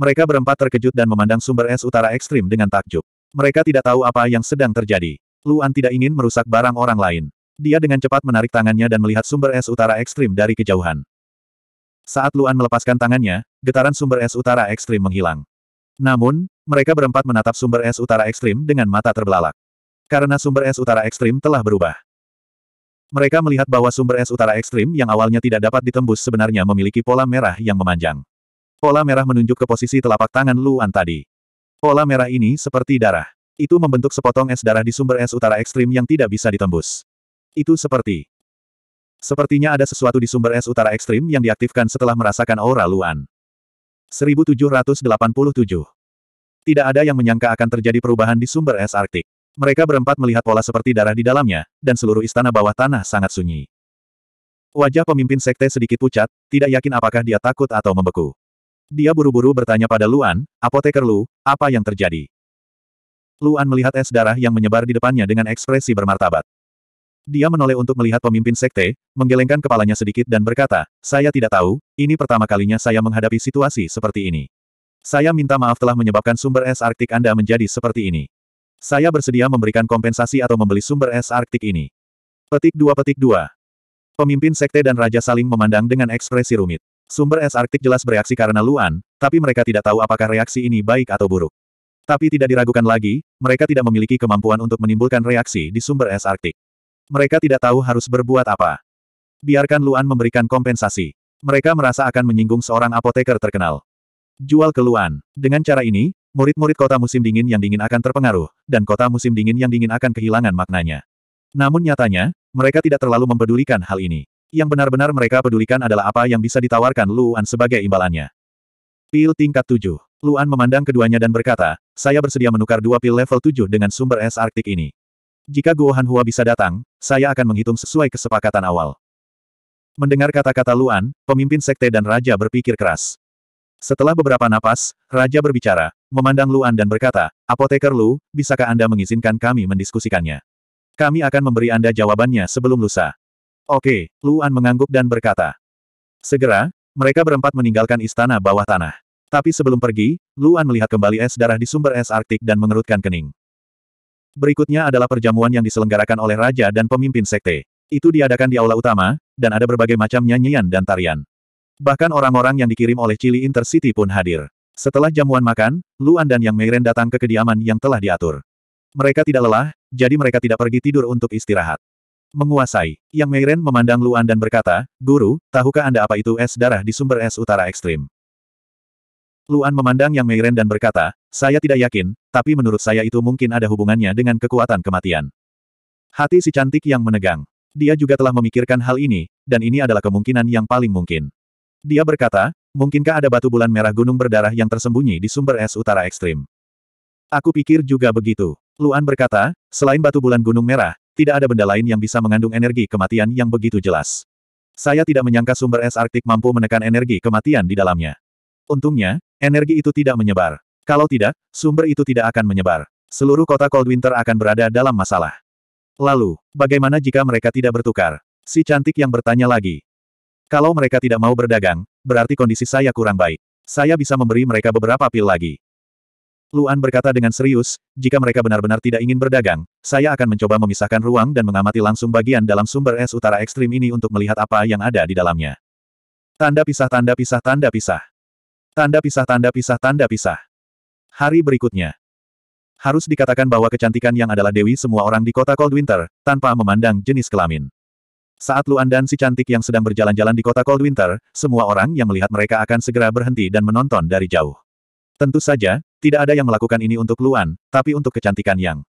Mereka berempat terkejut dan memandang sumber es utara ekstrim dengan takjub. Mereka tidak tahu apa yang sedang terjadi. Luan tidak ingin merusak barang orang lain. Dia dengan cepat menarik tangannya dan melihat sumber es utara ekstrim dari kejauhan. Saat Luan melepaskan tangannya, getaran sumber es utara ekstrim menghilang. Namun, mereka berempat menatap sumber es utara ekstrim dengan mata terbelalak. Karena sumber es utara ekstrim telah berubah. Mereka melihat bahwa sumber es utara ekstrim yang awalnya tidak dapat ditembus sebenarnya memiliki pola merah yang memanjang. Pola merah menunjuk ke posisi telapak tangan Luan tadi. Pola merah ini seperti darah. Itu membentuk sepotong es darah di sumber es utara ekstrim yang tidak bisa ditembus. Itu seperti. Sepertinya ada sesuatu di sumber es utara ekstrim yang diaktifkan setelah merasakan aura Luan. 1787. Tidak ada yang menyangka akan terjadi perubahan di sumber es Arktik. Mereka berempat melihat pola seperti darah di dalamnya, dan seluruh istana bawah tanah sangat sunyi. Wajah pemimpin sekte sedikit pucat, tidak yakin apakah dia takut atau membeku. Dia buru-buru bertanya pada Luan, apoteker Lu, apa yang terjadi? Luan melihat es darah yang menyebar di depannya dengan ekspresi bermartabat. Dia menoleh untuk melihat pemimpin sekte, menggelengkan kepalanya sedikit dan berkata, saya tidak tahu, ini pertama kalinya saya menghadapi situasi seperti ini. Saya minta maaf telah menyebabkan sumber es Arktik Anda menjadi seperti ini. Saya bersedia memberikan kompensasi atau membeli sumber es Arktik ini. Petik 2 Petik 2 Pemimpin sekte dan raja saling memandang dengan ekspresi rumit. Sumber es Arktik jelas bereaksi karena Luan, tapi mereka tidak tahu apakah reaksi ini baik atau buruk. Tapi tidak diragukan lagi, mereka tidak memiliki kemampuan untuk menimbulkan reaksi di sumber es Arktik. Mereka tidak tahu harus berbuat apa. Biarkan Luan memberikan kompensasi. Mereka merasa akan menyinggung seorang apoteker terkenal. Jual ke Luan. Dengan cara ini, Murid-murid kota musim dingin yang dingin akan terpengaruh, dan kota musim dingin yang dingin akan kehilangan maknanya. Namun nyatanya, mereka tidak terlalu mempedulikan hal ini. Yang benar-benar mereka pedulikan adalah apa yang bisa ditawarkan Luan sebagai imbalannya. Pil tingkat 7. Luan memandang keduanya dan berkata, saya bersedia menukar dua pil level 7 dengan sumber es Arktik ini. Jika Guo Hua bisa datang, saya akan menghitung sesuai kesepakatan awal. Mendengar kata-kata Luan, pemimpin sekte dan raja berpikir keras. Setelah beberapa napas, raja berbicara, memandang Luan dan berkata, Apoteker Lu, bisakah Anda mengizinkan kami mendiskusikannya? Kami akan memberi Anda jawabannya sebelum lusa. Oke, Luan mengangguk dan berkata. Segera, mereka berempat meninggalkan istana bawah tanah. Tapi sebelum pergi, Luan melihat kembali es darah di sumber es Arktik dan mengerutkan kening. Berikutnya adalah perjamuan yang diselenggarakan oleh raja dan pemimpin sekte. Itu diadakan di aula utama, dan ada berbagai macam nyanyian dan tarian. Bahkan orang-orang yang dikirim oleh Chili Intercity pun hadir. Setelah jamuan makan, Luan dan Yang Meiren datang ke kediaman yang telah diatur. Mereka tidak lelah, jadi mereka tidak pergi tidur untuk istirahat. Menguasai, Yang Meiren memandang Luan dan berkata, Guru, tahukah Anda apa itu es darah di sumber es utara ekstrim? Luan memandang Yang Meiren dan berkata, saya tidak yakin, tapi menurut saya itu mungkin ada hubungannya dengan kekuatan kematian. Hati si cantik yang menegang. Dia juga telah memikirkan hal ini, dan ini adalah kemungkinan yang paling mungkin. Dia berkata, Mungkinkah ada batu bulan merah gunung berdarah yang tersembunyi di sumber es utara ekstrim? Aku pikir juga begitu. Luan berkata, selain batu bulan gunung merah, tidak ada benda lain yang bisa mengandung energi kematian yang begitu jelas. Saya tidak menyangka sumber es Arktik mampu menekan energi kematian di dalamnya. Untungnya, energi itu tidak menyebar. Kalau tidak, sumber itu tidak akan menyebar. Seluruh kota Cold Winter akan berada dalam masalah. Lalu, bagaimana jika mereka tidak bertukar? Si cantik yang bertanya lagi. Kalau mereka tidak mau berdagang, berarti kondisi saya kurang baik. Saya bisa memberi mereka beberapa pil lagi. Luan berkata dengan serius, jika mereka benar-benar tidak ingin berdagang, saya akan mencoba memisahkan ruang dan mengamati langsung bagian dalam sumber es utara ekstrim ini untuk melihat apa yang ada di dalamnya. Tanda pisah tanda pisah tanda pisah. Tanda pisah tanda pisah tanda pisah. Hari berikutnya. Harus dikatakan bahwa kecantikan yang adalah Dewi semua orang di kota Coldwinter tanpa memandang jenis kelamin. Saat Luan dan si cantik yang sedang berjalan-jalan di kota Cold Winter, semua orang yang melihat mereka akan segera berhenti dan menonton dari jauh. Tentu saja, tidak ada yang melakukan ini untuk Luan, tapi untuk kecantikan Yang.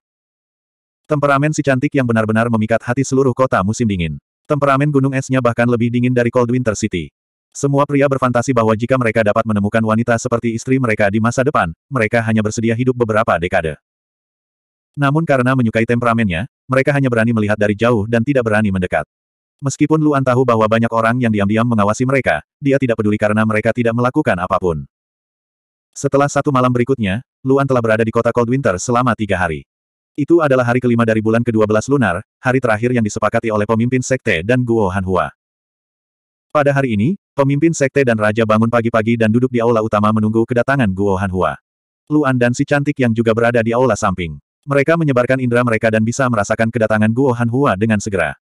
Temperamen si cantik yang benar-benar memikat hati seluruh kota musim dingin. Temperamen gunung esnya bahkan lebih dingin dari Cold Winter City. Semua pria berfantasi bahwa jika mereka dapat menemukan wanita seperti istri mereka di masa depan, mereka hanya bersedia hidup beberapa dekade. Namun karena menyukai temperamennya, mereka hanya berani melihat dari jauh dan tidak berani mendekat. Meskipun Luan tahu bahwa banyak orang yang diam-diam mengawasi mereka, dia tidak peduli karena mereka tidak melakukan apapun. Setelah satu malam berikutnya, Luan telah berada di kota Cold Winter selama tiga hari. Itu adalah hari kelima dari bulan ke-12 lunar, hari terakhir yang disepakati oleh pemimpin sekte dan Guo Hanhua. Pada hari ini, pemimpin sekte dan raja bangun pagi-pagi dan duduk di aula utama menunggu kedatangan Guo Hanhua. Luan dan si cantik yang juga berada di aula samping. Mereka menyebarkan indera mereka dan bisa merasakan kedatangan Guo Hanhua dengan segera.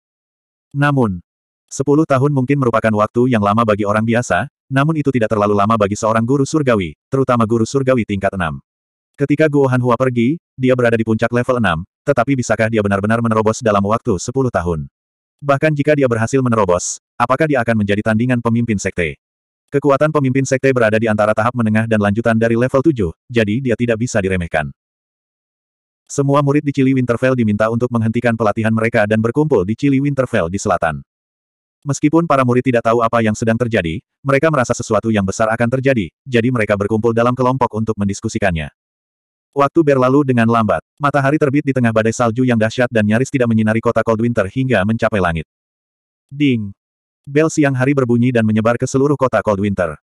Namun, sepuluh tahun mungkin merupakan waktu yang lama bagi orang biasa, namun itu tidak terlalu lama bagi seorang guru surgawi, terutama guru surgawi tingkat enam. Ketika Guo Hanhua pergi, dia berada di puncak level 6, tetapi bisakah dia benar-benar menerobos dalam waktu 10 tahun? Bahkan jika dia berhasil menerobos, apakah dia akan menjadi tandingan pemimpin sekte? Kekuatan pemimpin sekte berada di antara tahap menengah dan lanjutan dari level 7, jadi dia tidak bisa diremehkan. Semua murid di Chili Winterfell diminta untuk menghentikan pelatihan mereka dan berkumpul di Chili Winterfell di selatan. Meskipun para murid tidak tahu apa yang sedang terjadi, mereka merasa sesuatu yang besar akan terjadi, jadi mereka berkumpul dalam kelompok untuk mendiskusikannya. Waktu berlalu dengan lambat, matahari terbit di tengah badai salju yang dahsyat dan nyaris tidak menyinari kota Coldwinter hingga mencapai langit. Ding! Bel siang hari berbunyi dan menyebar ke seluruh kota Coldwinter.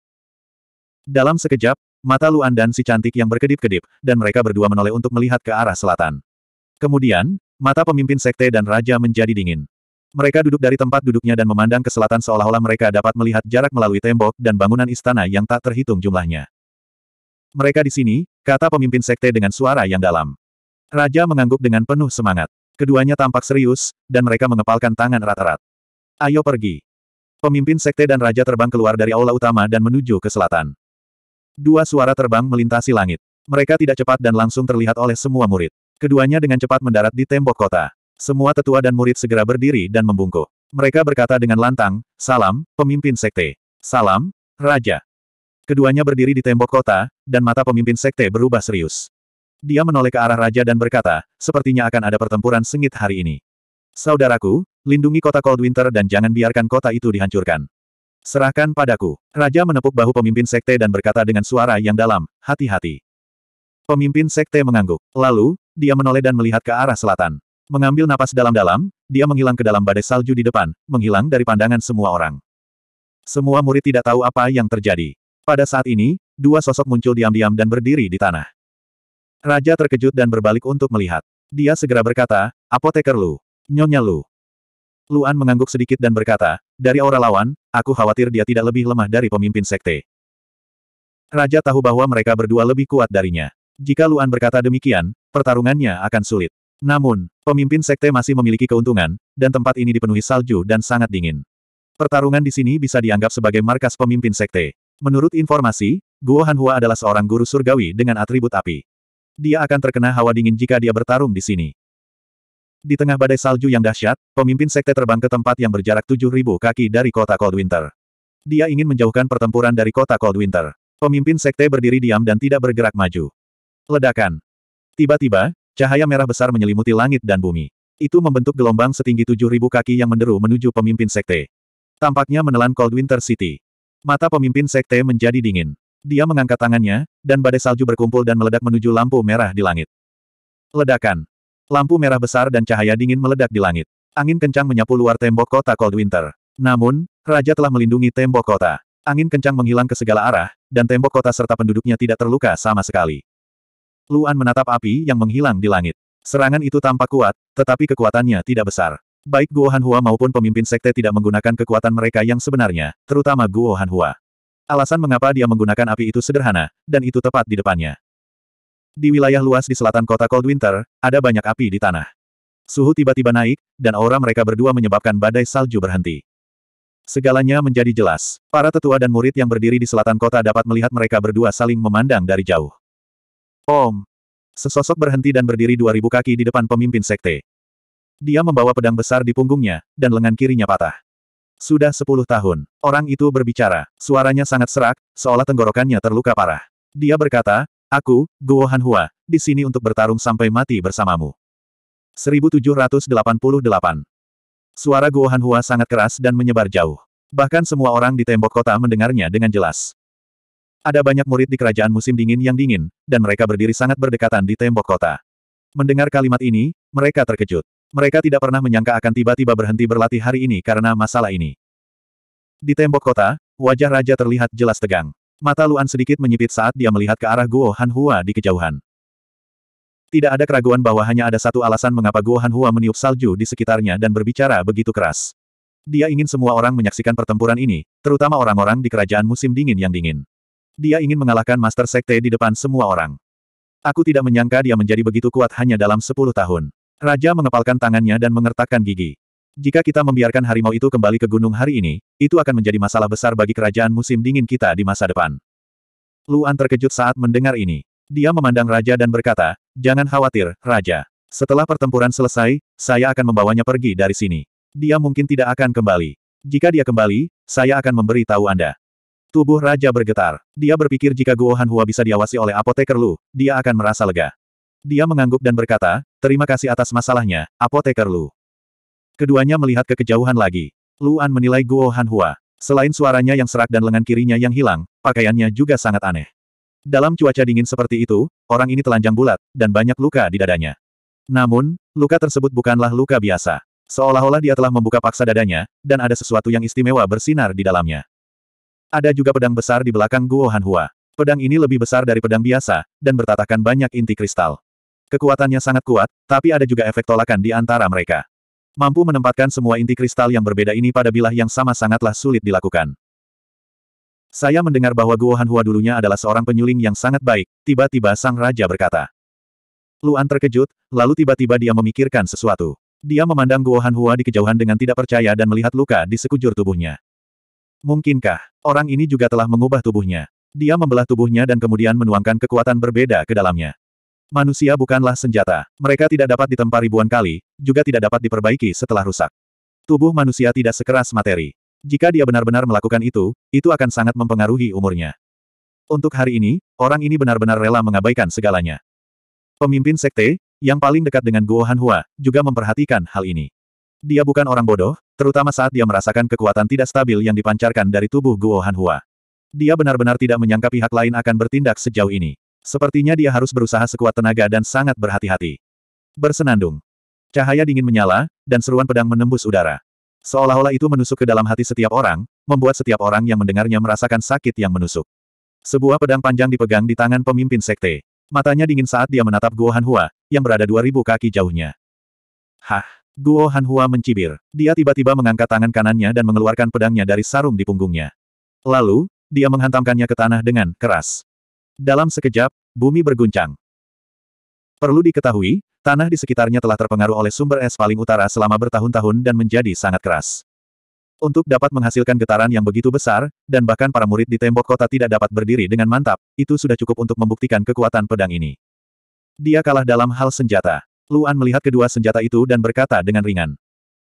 Dalam sekejap, Mata Luan dan si cantik yang berkedip-kedip, dan mereka berdua menoleh untuk melihat ke arah selatan. Kemudian, mata pemimpin sekte dan raja menjadi dingin. Mereka duduk dari tempat duduknya dan memandang ke selatan seolah-olah mereka dapat melihat jarak melalui tembok dan bangunan istana yang tak terhitung jumlahnya. Mereka di sini, kata pemimpin sekte dengan suara yang dalam. Raja mengangguk dengan penuh semangat. Keduanya tampak serius, dan mereka mengepalkan tangan erat-erat. Ayo pergi. Pemimpin sekte dan raja terbang keluar dari aula utama dan menuju ke selatan. Dua suara terbang melintasi langit. Mereka tidak cepat dan langsung terlihat oleh semua murid. Keduanya dengan cepat mendarat di tembok kota. Semua tetua dan murid segera berdiri dan membungkuk. Mereka berkata dengan lantang, Salam, pemimpin sekte. Salam, Raja. Keduanya berdiri di tembok kota, dan mata pemimpin sekte berubah serius. Dia menoleh ke arah raja dan berkata, sepertinya akan ada pertempuran sengit hari ini. Saudaraku, lindungi kota Coldwinter dan jangan biarkan kota itu dihancurkan. Serahkan padaku. Raja menepuk bahu pemimpin sekte dan berkata dengan suara yang dalam, hati-hati. Pemimpin sekte mengangguk. Lalu, dia menoleh dan melihat ke arah selatan. Mengambil napas dalam-dalam, dia menghilang ke dalam badai salju di depan, menghilang dari pandangan semua orang. Semua murid tidak tahu apa yang terjadi. Pada saat ini, dua sosok muncul diam-diam dan berdiri di tanah. Raja terkejut dan berbalik untuk melihat. Dia segera berkata, apoteker Lu, nyonya Lu, Luan mengangguk sedikit dan berkata, dari aura lawan, aku khawatir dia tidak lebih lemah dari pemimpin sekte. Raja tahu bahwa mereka berdua lebih kuat darinya. Jika Luan berkata demikian, pertarungannya akan sulit. Namun, pemimpin sekte masih memiliki keuntungan, dan tempat ini dipenuhi salju dan sangat dingin. Pertarungan di sini bisa dianggap sebagai markas pemimpin sekte. Menurut informasi, Guo Hanhua adalah seorang guru surgawi dengan atribut api. Dia akan terkena hawa dingin jika dia bertarung di sini. Di tengah badai salju yang dahsyat, pemimpin sekte terbang ke tempat yang berjarak 7.000 kaki dari kota Coldwinter. Dia ingin menjauhkan pertempuran dari kota Coldwinter. Pemimpin sekte berdiri diam dan tidak bergerak maju. Ledakan. Tiba-tiba, cahaya merah besar menyelimuti langit dan bumi. Itu membentuk gelombang setinggi 7.000 kaki yang menderu menuju pemimpin sekte. Tampaknya menelan Coldwinter City. Mata pemimpin sekte menjadi dingin. Dia mengangkat tangannya, dan badai salju berkumpul dan meledak menuju lampu merah di langit. Ledakan. Lampu merah besar dan cahaya dingin meledak di langit. Angin kencang menyapu luar tembok kota Cold Winter. Namun, Raja telah melindungi tembok kota. Angin kencang menghilang ke segala arah, dan tembok kota serta penduduknya tidak terluka sama sekali. Luan menatap api yang menghilang di langit. Serangan itu tampak kuat, tetapi kekuatannya tidak besar. Baik Guo Hanhua maupun pemimpin sekte tidak menggunakan kekuatan mereka yang sebenarnya, terutama Guo Hanhua. Alasan mengapa dia menggunakan api itu sederhana, dan itu tepat di depannya. Di wilayah luas di selatan kota Coldwinter, ada banyak api di tanah. Suhu tiba-tiba naik, dan aura mereka berdua menyebabkan badai salju berhenti. Segalanya menjadi jelas. Para tetua dan murid yang berdiri di selatan kota dapat melihat mereka berdua saling memandang dari jauh. Om! Sesosok berhenti dan berdiri 2000 kaki di depan pemimpin sekte. Dia membawa pedang besar di punggungnya, dan lengan kirinya patah. Sudah sepuluh tahun, orang itu berbicara, suaranya sangat serak, seolah tenggorokannya terluka parah. Dia berkata, Aku, Guo Hanhua, di sini untuk bertarung sampai mati bersamamu. 1788 Suara Guo Hanhua sangat keras dan menyebar jauh. Bahkan semua orang di tembok kota mendengarnya dengan jelas. Ada banyak murid di kerajaan musim dingin yang dingin, dan mereka berdiri sangat berdekatan di tembok kota. Mendengar kalimat ini, mereka terkejut. Mereka tidak pernah menyangka akan tiba-tiba berhenti berlatih hari ini karena masalah ini. Di tembok kota, wajah raja terlihat jelas tegang. Mata Luan sedikit menyipit saat dia melihat ke arah Guo Han Hua di kejauhan. Tidak ada keraguan bahwa hanya ada satu alasan mengapa Guo Han Hua meniup salju di sekitarnya dan berbicara begitu keras. Dia ingin semua orang menyaksikan pertempuran ini, terutama orang-orang di kerajaan musim dingin yang dingin. Dia ingin mengalahkan Master Sekte di depan semua orang. Aku tidak menyangka dia menjadi begitu kuat hanya dalam sepuluh tahun. Raja mengepalkan tangannya dan mengertakkan gigi. Jika kita membiarkan harimau itu kembali ke gunung hari ini, itu akan menjadi masalah besar bagi kerajaan musim dingin kita di masa depan. Luan terkejut saat mendengar ini. Dia memandang Raja dan berkata, Jangan khawatir, Raja. Setelah pertempuran selesai, saya akan membawanya pergi dari sini. Dia mungkin tidak akan kembali. Jika dia kembali, saya akan memberi tahu Anda. Tubuh Raja bergetar. Dia berpikir jika Guo Hanhua bisa diawasi oleh apoteker Lu, dia akan merasa lega. Dia mengangguk dan berkata, terima kasih atas masalahnya, apoteker Lu. Keduanya melihat ke kejauhan lagi. Luan menilai Guo Hanhua. Selain suaranya yang serak dan lengan kirinya yang hilang, pakaiannya juga sangat aneh. Dalam cuaca dingin seperti itu, orang ini telanjang bulat, dan banyak luka di dadanya. Namun, luka tersebut bukanlah luka biasa. Seolah-olah dia telah membuka paksa dadanya, dan ada sesuatu yang istimewa bersinar di dalamnya. Ada juga pedang besar di belakang Guo Hanhua. Pedang ini lebih besar dari pedang biasa, dan bertatakan banyak inti kristal. Kekuatannya sangat kuat, tapi ada juga efek tolakan di antara mereka. Mampu menempatkan semua inti kristal yang berbeda ini pada bilah yang sama sangatlah sulit dilakukan. Saya mendengar bahwa Guo Hanhua dulunya adalah seorang penyuling yang sangat baik, tiba-tiba sang raja berkata. Luan terkejut, lalu tiba-tiba dia memikirkan sesuatu. Dia memandang Guo Hanhua di kejauhan dengan tidak percaya dan melihat luka di sekujur tubuhnya. Mungkinkah, orang ini juga telah mengubah tubuhnya? Dia membelah tubuhnya dan kemudian menuangkan kekuatan berbeda ke dalamnya. Manusia bukanlah senjata. Mereka tidak dapat ditempa ribuan kali, juga tidak dapat diperbaiki setelah rusak. Tubuh manusia tidak sekeras materi. Jika dia benar-benar melakukan itu, itu akan sangat mempengaruhi umurnya. Untuk hari ini, orang ini benar-benar rela mengabaikan segalanya. Pemimpin sekte, yang paling dekat dengan Guo Hanhua, juga memperhatikan hal ini. Dia bukan orang bodoh, terutama saat dia merasakan kekuatan tidak stabil yang dipancarkan dari tubuh Guo Hanhua. Dia benar-benar tidak menyangka pihak lain akan bertindak sejauh ini. Sepertinya dia harus berusaha sekuat tenaga dan sangat berhati-hati. Bersenandung. Cahaya dingin menyala, dan seruan pedang menembus udara. Seolah-olah itu menusuk ke dalam hati setiap orang, membuat setiap orang yang mendengarnya merasakan sakit yang menusuk. Sebuah pedang panjang dipegang di tangan pemimpin sekte. Matanya dingin saat dia menatap Guo Hanhua, yang berada 2000 kaki jauhnya. Hah! Guo Hanhua mencibir. Dia tiba-tiba mengangkat tangan kanannya dan mengeluarkan pedangnya dari sarung di punggungnya. Lalu, dia menghantamkannya ke tanah dengan keras. Dalam sekejap, bumi berguncang. Perlu diketahui, tanah di sekitarnya telah terpengaruh oleh sumber es paling utara selama bertahun-tahun dan menjadi sangat keras. Untuk dapat menghasilkan getaran yang begitu besar, dan bahkan para murid di tembok kota tidak dapat berdiri dengan mantap, itu sudah cukup untuk membuktikan kekuatan pedang ini. Dia kalah dalam hal senjata. Luan melihat kedua senjata itu dan berkata dengan ringan.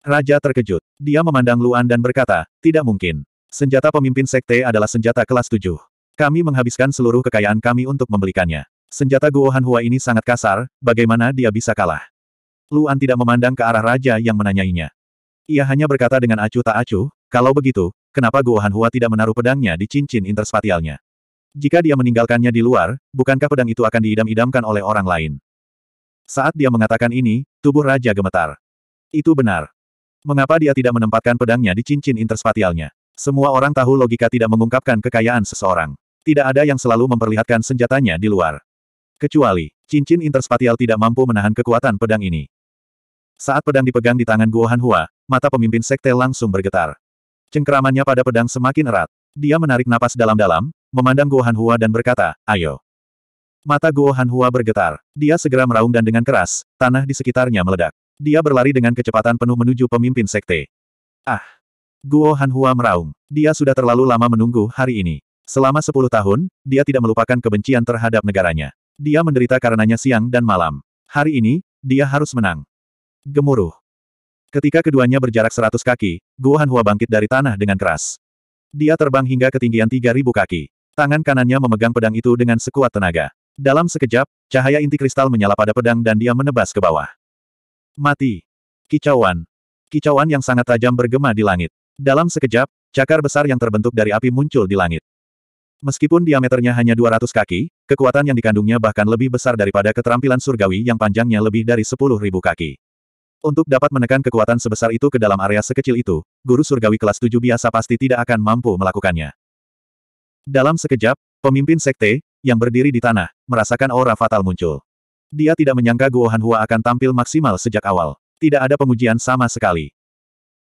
Raja terkejut. Dia memandang Luan dan berkata, tidak mungkin. Senjata pemimpin sekte adalah senjata kelas tujuh. Kami menghabiskan seluruh kekayaan kami untuk membelikannya. Senjata Guo Hanhua ini sangat kasar, bagaimana dia bisa kalah? Luan tidak memandang ke arah raja yang menanyainya. Ia hanya berkata dengan acuh tak acuh, kalau begitu, kenapa Guo Hanhua tidak menaruh pedangnya di cincin interspatialnya? Jika dia meninggalkannya di luar, bukankah pedang itu akan diidam-idamkan oleh orang lain? Saat dia mengatakan ini, tubuh raja gemetar. Itu benar. Mengapa dia tidak menempatkan pedangnya di cincin interspatialnya? Semua orang tahu logika tidak mengungkapkan kekayaan seseorang. Tidak ada yang selalu memperlihatkan senjatanya di luar. Kecuali, cincin interspatial tidak mampu menahan kekuatan pedang ini. Saat pedang dipegang di tangan Guo Hua, mata pemimpin sekte langsung bergetar. Cengkeramannya pada pedang semakin erat. Dia menarik napas dalam-dalam, memandang Guo Hua dan berkata, ayo. Mata Guo Hua bergetar. Dia segera meraung dan dengan keras, tanah di sekitarnya meledak. Dia berlari dengan kecepatan penuh menuju pemimpin sekte. Ah! Guo Hua meraung. Dia sudah terlalu lama menunggu hari ini. Selama sepuluh tahun, dia tidak melupakan kebencian terhadap negaranya. Dia menderita karenanya siang dan malam. Hari ini, dia harus menang. Gemuruh. Ketika keduanya berjarak seratus kaki, Guo Hanhua bangkit dari tanah dengan keras. Dia terbang hingga ketinggian tiga ribu kaki. Tangan kanannya memegang pedang itu dengan sekuat tenaga. Dalam sekejap, cahaya inti kristal menyala pada pedang dan dia menebas ke bawah. Mati. Kicauan. Kicauan yang sangat tajam bergema di langit. Dalam sekejap, cakar besar yang terbentuk dari api muncul di langit. Meskipun diameternya hanya 200 kaki, kekuatan yang dikandungnya bahkan lebih besar daripada keterampilan surgawi yang panjangnya lebih dari 10.000 kaki. Untuk dapat menekan kekuatan sebesar itu ke dalam area sekecil itu, guru surgawi kelas 7 biasa pasti tidak akan mampu melakukannya. Dalam sekejap, pemimpin sekte, yang berdiri di tanah, merasakan aura fatal muncul. Dia tidak menyangka Guo Hua akan tampil maksimal sejak awal. Tidak ada pengujian sama sekali.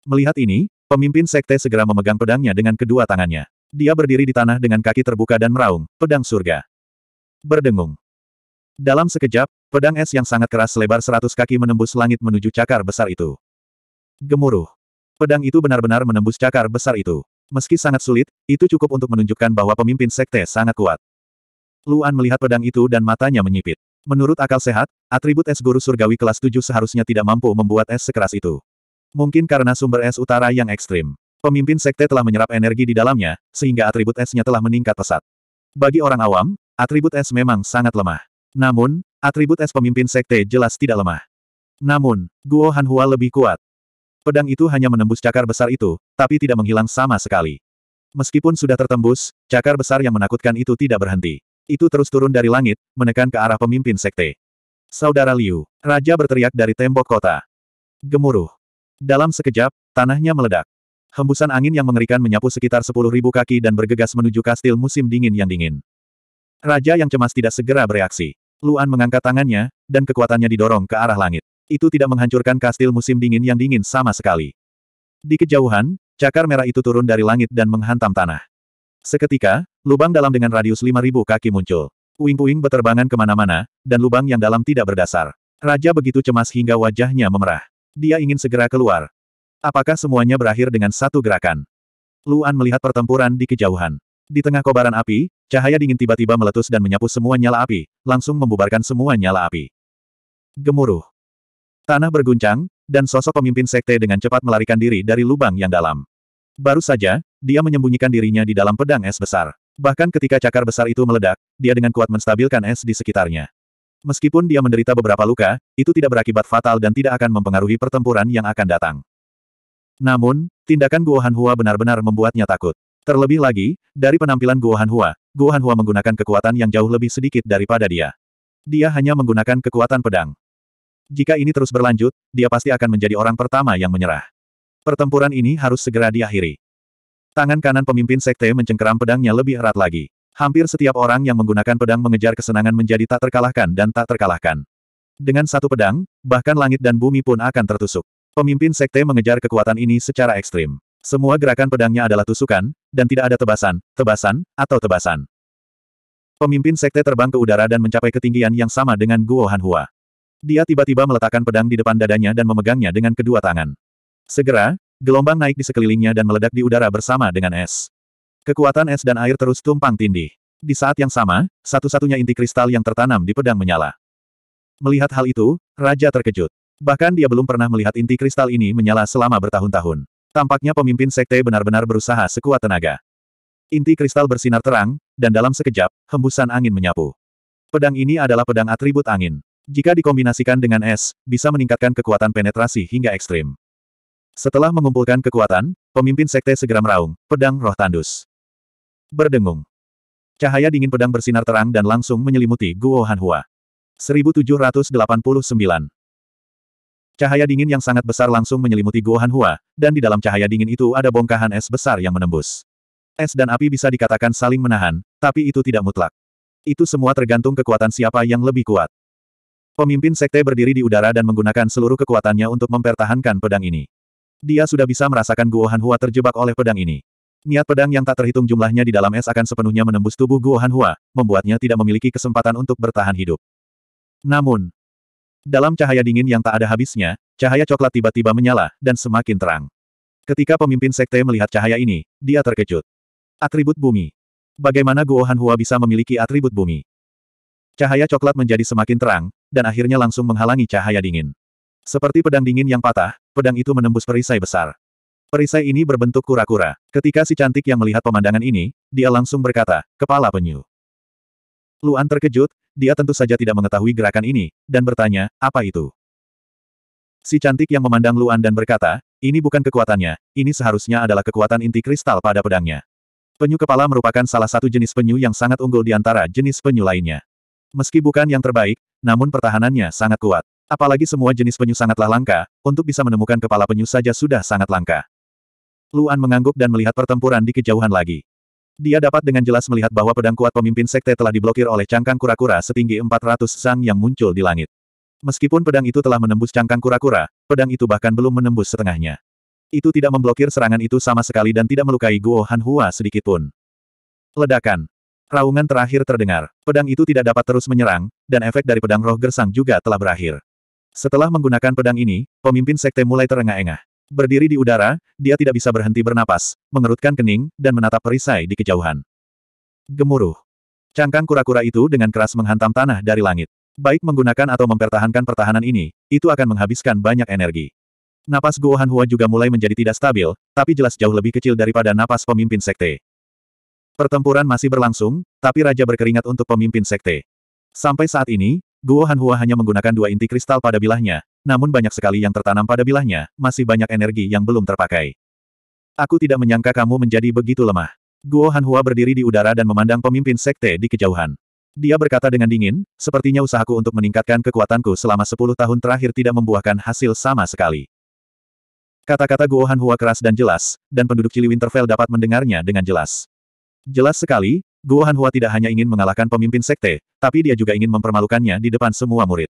Melihat ini, pemimpin sekte segera memegang pedangnya dengan kedua tangannya. Dia berdiri di tanah dengan kaki terbuka dan meraung, pedang surga. Berdengung. Dalam sekejap, pedang es yang sangat keras selebar seratus kaki menembus langit menuju cakar besar itu. Gemuruh. Pedang itu benar-benar menembus cakar besar itu. Meski sangat sulit, itu cukup untuk menunjukkan bahwa pemimpin sekte sangat kuat. Luan melihat pedang itu dan matanya menyipit. Menurut akal sehat, atribut es guru surgawi kelas 7 seharusnya tidak mampu membuat es sekeras itu. Mungkin karena sumber es utara yang ekstrim. Pemimpin sekte telah menyerap energi di dalamnya, sehingga atribut esnya telah meningkat pesat. Bagi orang awam, atribut es memang sangat lemah. Namun, atribut es pemimpin sekte jelas tidak lemah. Namun, Guo Hanhua lebih kuat. Pedang itu hanya menembus cakar besar itu, tapi tidak menghilang sama sekali. Meskipun sudah tertembus, cakar besar yang menakutkan itu tidak berhenti. Itu terus turun dari langit, menekan ke arah pemimpin sekte. Saudara Liu, Raja berteriak dari tembok kota. Gemuruh. Dalam sekejap, tanahnya meledak. Hembusan angin yang mengerikan menyapu sekitar sepuluh ribu kaki dan bergegas menuju kastil musim dingin yang dingin. Raja yang cemas tidak segera bereaksi. Luan mengangkat tangannya, dan kekuatannya didorong ke arah langit. Itu tidak menghancurkan kastil musim dingin yang dingin sama sekali. Di kejauhan, cakar merah itu turun dari langit dan menghantam tanah. Seketika, lubang dalam dengan radius lima ribu kaki muncul. Uing-uing beterbangan kemana-mana, dan lubang yang dalam tidak berdasar. Raja begitu cemas hingga wajahnya memerah. Dia ingin segera keluar, Apakah semuanya berakhir dengan satu gerakan? Luan melihat pertempuran di kejauhan. Di tengah kobaran api, cahaya dingin tiba-tiba meletus dan menyapu semua nyala api, langsung membubarkan semua nyala api. Gemuruh. Tanah berguncang, dan sosok pemimpin sekte dengan cepat melarikan diri dari lubang yang dalam. Baru saja, dia menyembunyikan dirinya di dalam pedang es besar. Bahkan ketika cakar besar itu meledak, dia dengan kuat menstabilkan es di sekitarnya. Meskipun dia menderita beberapa luka, itu tidak berakibat fatal dan tidak akan mempengaruhi pertempuran yang akan datang. Namun, tindakan Guo Hua benar-benar membuatnya takut. Terlebih lagi, dari penampilan Guo Hua, Guo Hua menggunakan kekuatan yang jauh lebih sedikit daripada dia. Dia hanya menggunakan kekuatan pedang. Jika ini terus berlanjut, dia pasti akan menjadi orang pertama yang menyerah. Pertempuran ini harus segera diakhiri. Tangan kanan pemimpin sekte mencengkeram pedangnya lebih erat lagi. Hampir setiap orang yang menggunakan pedang mengejar kesenangan menjadi tak terkalahkan dan tak terkalahkan. Dengan satu pedang, bahkan langit dan bumi pun akan tertusuk. Pemimpin sekte mengejar kekuatan ini secara ekstrim. Semua gerakan pedangnya adalah tusukan, dan tidak ada tebasan, tebasan, atau tebasan. Pemimpin sekte terbang ke udara dan mencapai ketinggian yang sama dengan Guo Hanhua. Dia tiba-tiba meletakkan pedang di depan dadanya dan memegangnya dengan kedua tangan. Segera, gelombang naik di sekelilingnya dan meledak di udara bersama dengan es. Kekuatan es dan air terus tumpang tindih. Di saat yang sama, satu-satunya inti kristal yang tertanam di pedang menyala. Melihat hal itu, Raja terkejut. Bahkan dia belum pernah melihat inti kristal ini menyala selama bertahun-tahun. Tampaknya pemimpin sekte benar-benar berusaha sekuat tenaga. Inti kristal bersinar terang, dan dalam sekejap, hembusan angin menyapu. Pedang ini adalah pedang atribut angin. Jika dikombinasikan dengan es, bisa meningkatkan kekuatan penetrasi hingga ekstrim. Setelah mengumpulkan kekuatan, pemimpin sekte segera meraung, pedang roh tandus. Berdengung. Cahaya dingin pedang bersinar terang dan langsung menyelimuti Guo Hanhua. 1789 Cahaya dingin yang sangat besar langsung menyelimuti Guo Hua, dan di dalam cahaya dingin itu ada bongkahan es besar yang menembus. Es dan api bisa dikatakan saling menahan, tapi itu tidak mutlak. Itu semua tergantung kekuatan siapa yang lebih kuat. Pemimpin sekte berdiri di udara dan menggunakan seluruh kekuatannya untuk mempertahankan pedang ini. Dia sudah bisa merasakan Guo Hua terjebak oleh pedang ini. Niat pedang yang tak terhitung jumlahnya di dalam es akan sepenuhnya menembus tubuh Guo Hua, membuatnya tidak memiliki kesempatan untuk bertahan hidup. Namun, dalam cahaya dingin yang tak ada habisnya, cahaya coklat tiba-tiba menyala, dan semakin terang. Ketika pemimpin sekte melihat cahaya ini, dia terkejut. Atribut bumi. Bagaimana Guo Hanhua bisa memiliki atribut bumi? Cahaya coklat menjadi semakin terang, dan akhirnya langsung menghalangi cahaya dingin. Seperti pedang dingin yang patah, pedang itu menembus perisai besar. Perisai ini berbentuk kura-kura. Ketika si cantik yang melihat pemandangan ini, dia langsung berkata, kepala penyu. Luan terkejut, dia tentu saja tidak mengetahui gerakan ini, dan bertanya, apa itu? Si cantik yang memandang Luan dan berkata, ini bukan kekuatannya, ini seharusnya adalah kekuatan inti kristal pada pedangnya. Penyu kepala merupakan salah satu jenis penyu yang sangat unggul di antara jenis penyu lainnya. Meski bukan yang terbaik, namun pertahanannya sangat kuat. Apalagi semua jenis penyu sangatlah langka, untuk bisa menemukan kepala penyu saja sudah sangat langka. Luan mengangguk dan melihat pertempuran di kejauhan lagi. Dia dapat dengan jelas melihat bahwa pedang kuat pemimpin sekte telah diblokir oleh cangkang kura-kura setinggi 400 sang yang muncul di langit. Meskipun pedang itu telah menembus cangkang kura-kura, pedang itu bahkan belum menembus setengahnya. Itu tidak memblokir serangan itu sama sekali dan tidak melukai Guo Hanhua sedikitpun. Ledakan. Raungan terakhir terdengar. Pedang itu tidak dapat terus menyerang, dan efek dari pedang roh gersang juga telah berakhir. Setelah menggunakan pedang ini, pemimpin sekte mulai terengah-engah. Berdiri di udara, dia tidak bisa berhenti bernapas, mengerutkan kening, dan menatap perisai di kejauhan. Gemuruh. Cangkang kura-kura itu dengan keras menghantam tanah dari langit. Baik menggunakan atau mempertahankan pertahanan ini, itu akan menghabiskan banyak energi. Napas Guo Hua juga mulai menjadi tidak stabil, tapi jelas jauh lebih kecil daripada napas pemimpin sekte. Pertempuran masih berlangsung, tapi Raja berkeringat untuk pemimpin sekte. Sampai saat ini, Guo Hanhua hanya menggunakan dua inti kristal pada bilahnya, namun banyak sekali yang tertanam pada bilahnya, masih banyak energi yang belum terpakai. Aku tidak menyangka kamu menjadi begitu lemah. Guo Hanhua berdiri di udara dan memandang pemimpin sekte di kejauhan. Dia berkata dengan dingin, sepertinya usahaku untuk meningkatkan kekuatanku selama sepuluh tahun terakhir tidak membuahkan hasil sama sekali. Kata-kata Guo Hanhua keras dan jelas, dan penduduk Ciliwinterfell dapat mendengarnya dengan jelas. Jelas sekali, Guo Hanhua tidak hanya ingin mengalahkan pemimpin sekte, tapi dia juga ingin mempermalukannya di depan semua murid.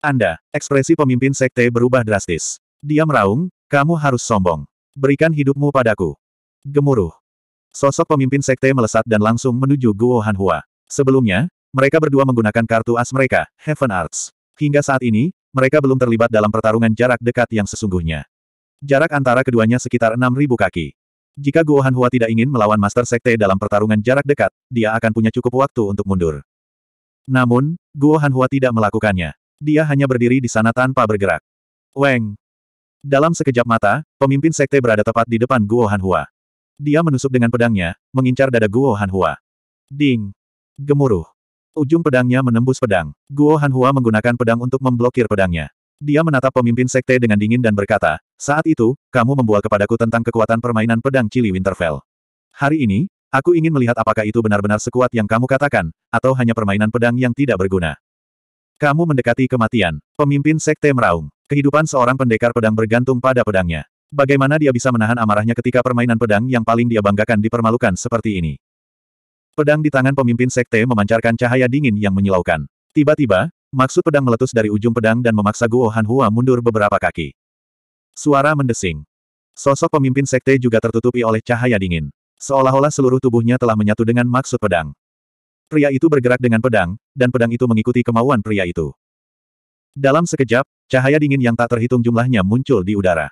Anda, ekspresi pemimpin sekte berubah drastis. Dia meraung, kamu harus sombong. Berikan hidupmu padaku. Gemuruh. Sosok pemimpin sekte melesat dan langsung menuju Guo Hanhua. Sebelumnya, mereka berdua menggunakan kartu as mereka, Heaven Arts. Hingga saat ini, mereka belum terlibat dalam pertarungan jarak dekat yang sesungguhnya. Jarak antara keduanya sekitar 6.000 kaki. Jika Guo Hanhua tidak ingin melawan Master Sekte dalam pertarungan jarak dekat, dia akan punya cukup waktu untuk mundur. Namun, Guo Hanhua tidak melakukannya. Dia hanya berdiri di sana tanpa bergerak. Weng! Dalam sekejap mata, pemimpin sekte berada tepat di depan Guo Hanhua. Dia menusuk dengan pedangnya, mengincar dada Guo Hanhua. Ding! Gemuruh! Ujung pedangnya menembus pedang. Guo Hanhua menggunakan pedang untuk memblokir pedangnya. Dia menatap pemimpin sekte dengan dingin dan berkata, saat itu, kamu membual kepadaku tentang kekuatan permainan pedang Cili Winterfell. Hari ini, aku ingin melihat apakah itu benar-benar sekuat yang kamu katakan, atau hanya permainan pedang yang tidak berguna. Kamu mendekati kematian. Pemimpin sekte meraung. Kehidupan seorang pendekar pedang bergantung pada pedangnya. Bagaimana dia bisa menahan amarahnya ketika permainan pedang yang paling dia banggakan dipermalukan seperti ini? Pedang di tangan pemimpin sekte memancarkan cahaya dingin yang menyilaukan. Tiba-tiba, Maksud pedang meletus dari ujung pedang dan memaksa Guo Hua mundur beberapa kaki. Suara mendesing. Sosok pemimpin sekte juga tertutupi oleh cahaya dingin. Seolah-olah seluruh tubuhnya telah menyatu dengan maksud pedang. Pria itu bergerak dengan pedang, dan pedang itu mengikuti kemauan pria itu. Dalam sekejap, cahaya dingin yang tak terhitung jumlahnya muncul di udara.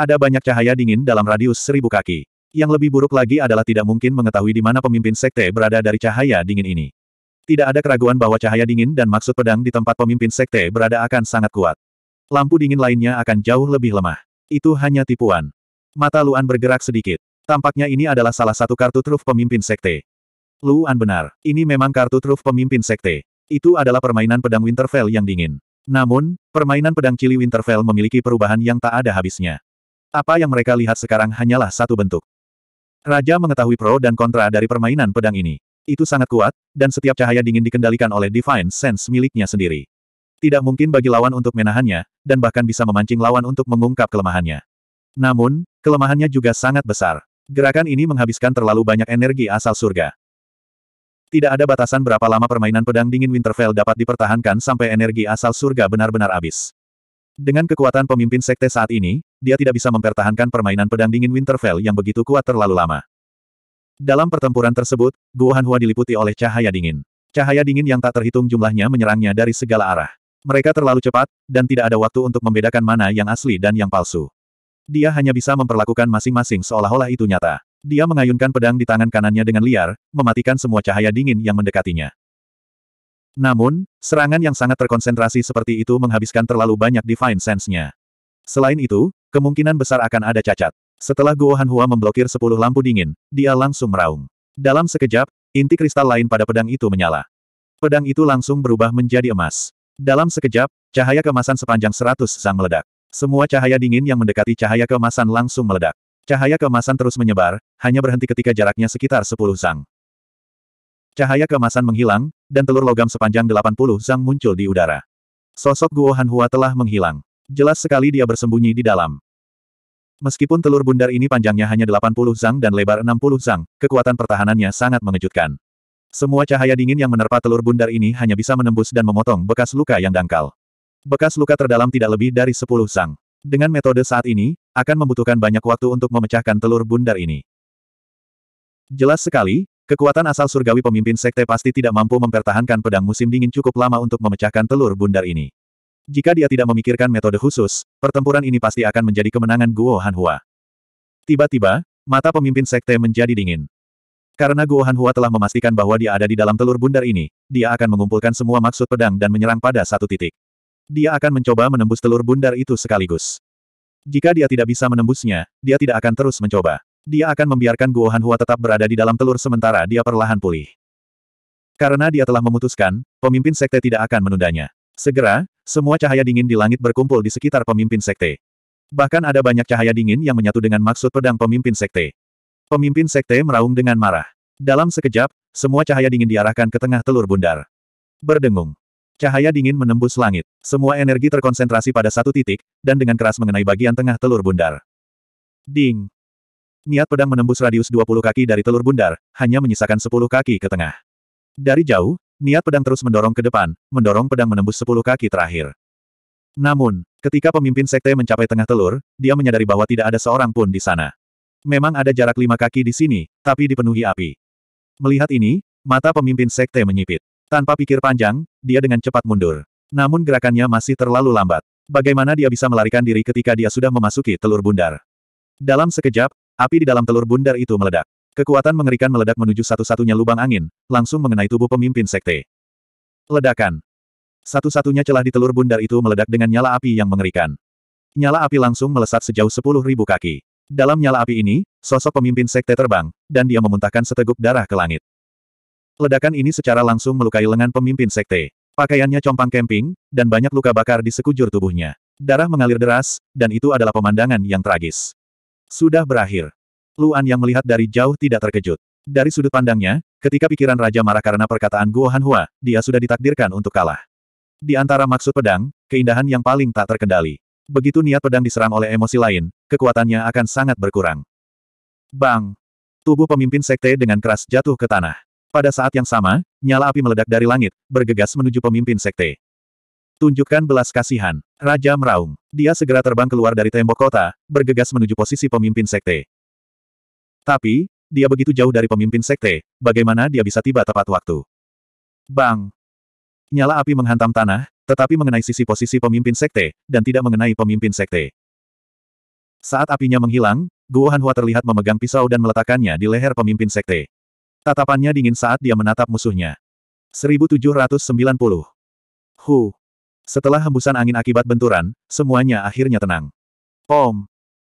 Ada banyak cahaya dingin dalam radius seribu kaki. Yang lebih buruk lagi adalah tidak mungkin mengetahui di mana pemimpin sekte berada dari cahaya dingin ini. Tidak ada keraguan bahwa cahaya dingin dan maksud pedang di tempat pemimpin sekte berada akan sangat kuat. Lampu dingin lainnya akan jauh lebih lemah. Itu hanya tipuan. Mata Luan bergerak sedikit. Tampaknya ini adalah salah satu kartu truf pemimpin sekte. Luan benar, ini memang kartu truf pemimpin sekte. Itu adalah permainan pedang Winterfell yang dingin. Namun, permainan pedang cili Winterfell memiliki perubahan yang tak ada habisnya. Apa yang mereka lihat sekarang hanyalah satu bentuk. Raja mengetahui pro dan kontra dari permainan pedang ini. Itu sangat kuat, dan setiap cahaya dingin dikendalikan oleh Divine Sense miliknya sendiri. Tidak mungkin bagi lawan untuk menahannya, dan bahkan bisa memancing lawan untuk mengungkap kelemahannya. Namun, kelemahannya juga sangat besar. Gerakan ini menghabiskan terlalu banyak energi asal surga. Tidak ada batasan berapa lama permainan pedang dingin Winterfell dapat dipertahankan sampai energi asal surga benar-benar habis. Dengan kekuatan pemimpin sekte saat ini, dia tidak bisa mempertahankan permainan pedang dingin Winterfell yang begitu kuat terlalu lama. Dalam pertempuran tersebut, Guo Hanhua diliputi oleh cahaya dingin. Cahaya dingin yang tak terhitung jumlahnya menyerangnya dari segala arah. Mereka terlalu cepat, dan tidak ada waktu untuk membedakan mana yang asli dan yang palsu. Dia hanya bisa memperlakukan masing-masing seolah-olah itu nyata. Dia mengayunkan pedang di tangan kanannya dengan liar, mematikan semua cahaya dingin yang mendekatinya. Namun, serangan yang sangat terkonsentrasi seperti itu menghabiskan terlalu banyak divine sense-nya. Selain itu, kemungkinan besar akan ada cacat. Setelah Guo Hanhua memblokir sepuluh lampu dingin, dia langsung meraung. Dalam sekejap, inti kristal lain pada pedang itu menyala. Pedang itu langsung berubah menjadi emas. Dalam sekejap, cahaya kemasan sepanjang seratus sang meledak. Semua cahaya dingin yang mendekati cahaya kemasan langsung meledak. Cahaya kemasan terus menyebar, hanya berhenti ketika jaraknya sekitar sepuluh sang. Cahaya kemasan menghilang, dan telur logam sepanjang delapan puluh sang muncul di udara. Sosok Guo Hanhua telah menghilang. Jelas sekali dia bersembunyi di dalam. Meskipun telur bundar ini panjangnya hanya 80 zang dan lebar 60 zang, kekuatan pertahanannya sangat mengejutkan. Semua cahaya dingin yang menerpa telur bundar ini hanya bisa menembus dan memotong bekas luka yang dangkal. Bekas luka terdalam tidak lebih dari 10 zang. Dengan metode saat ini, akan membutuhkan banyak waktu untuk memecahkan telur bundar ini. Jelas sekali, kekuatan asal surgawi pemimpin sekte pasti tidak mampu mempertahankan pedang musim dingin cukup lama untuk memecahkan telur bundar ini. Jika dia tidak memikirkan metode khusus, pertempuran ini pasti akan menjadi kemenangan Guo Hanhua. Tiba-tiba, mata pemimpin sekte menjadi dingin. Karena Guo Hanhua telah memastikan bahwa dia ada di dalam telur bundar ini, dia akan mengumpulkan semua maksud pedang dan menyerang pada satu titik. Dia akan mencoba menembus telur bundar itu sekaligus. Jika dia tidak bisa menembusnya, dia tidak akan terus mencoba. Dia akan membiarkan Guo Hanhua tetap berada di dalam telur sementara dia perlahan pulih. Karena dia telah memutuskan, pemimpin sekte tidak akan menundanya. Segera, semua cahaya dingin di langit berkumpul di sekitar pemimpin sekte. Bahkan ada banyak cahaya dingin yang menyatu dengan maksud pedang pemimpin sekte. Pemimpin sekte meraung dengan marah. Dalam sekejap, semua cahaya dingin diarahkan ke tengah telur bundar. Berdengung. Cahaya dingin menembus langit. Semua energi terkonsentrasi pada satu titik, dan dengan keras mengenai bagian tengah telur bundar. Ding. Niat pedang menembus radius 20 kaki dari telur bundar, hanya menyisakan 10 kaki ke tengah. Dari jauh, Niat pedang terus mendorong ke depan, mendorong pedang menembus sepuluh kaki terakhir. Namun, ketika pemimpin sekte mencapai tengah telur, dia menyadari bahwa tidak ada seorang pun di sana. Memang ada jarak lima kaki di sini, tapi dipenuhi api. Melihat ini, mata pemimpin sekte menyipit. Tanpa pikir panjang, dia dengan cepat mundur. Namun gerakannya masih terlalu lambat. Bagaimana dia bisa melarikan diri ketika dia sudah memasuki telur bundar? Dalam sekejap, api di dalam telur bundar itu meledak. Kekuatan mengerikan meledak menuju satu-satunya lubang angin, langsung mengenai tubuh pemimpin sekte. Ledakan. Satu-satunya celah di telur bundar itu meledak dengan nyala api yang mengerikan. Nyala api langsung melesat sejauh sepuluh ribu kaki. Dalam nyala api ini, sosok pemimpin sekte terbang, dan dia memuntahkan seteguk darah ke langit. Ledakan ini secara langsung melukai lengan pemimpin sekte. Pakaiannya compang kemping, dan banyak luka bakar di sekujur tubuhnya. Darah mengalir deras, dan itu adalah pemandangan yang tragis. Sudah berakhir. Luan yang melihat dari jauh tidak terkejut. Dari sudut pandangnya, ketika pikiran Raja marah karena perkataan Guo Hanhua, dia sudah ditakdirkan untuk kalah. Di antara maksud pedang, keindahan yang paling tak terkendali. Begitu niat pedang diserang oleh emosi lain, kekuatannya akan sangat berkurang. Bang! Tubuh pemimpin sekte dengan keras jatuh ke tanah. Pada saat yang sama, nyala api meledak dari langit, bergegas menuju pemimpin sekte. Tunjukkan belas kasihan. Raja meraung. Dia segera terbang keluar dari tembok kota, bergegas menuju posisi pemimpin sekte. Tapi, dia begitu jauh dari pemimpin sekte, bagaimana dia bisa tiba tepat waktu? Bang! Nyala api menghantam tanah, tetapi mengenai sisi posisi pemimpin sekte, dan tidak mengenai pemimpin sekte. Saat apinya menghilang, Guo Hanhua terlihat memegang pisau dan meletakkannya di leher pemimpin sekte. Tatapannya dingin saat dia menatap musuhnya. 1790. Hu. Setelah hembusan angin akibat benturan, semuanya akhirnya tenang. Pom.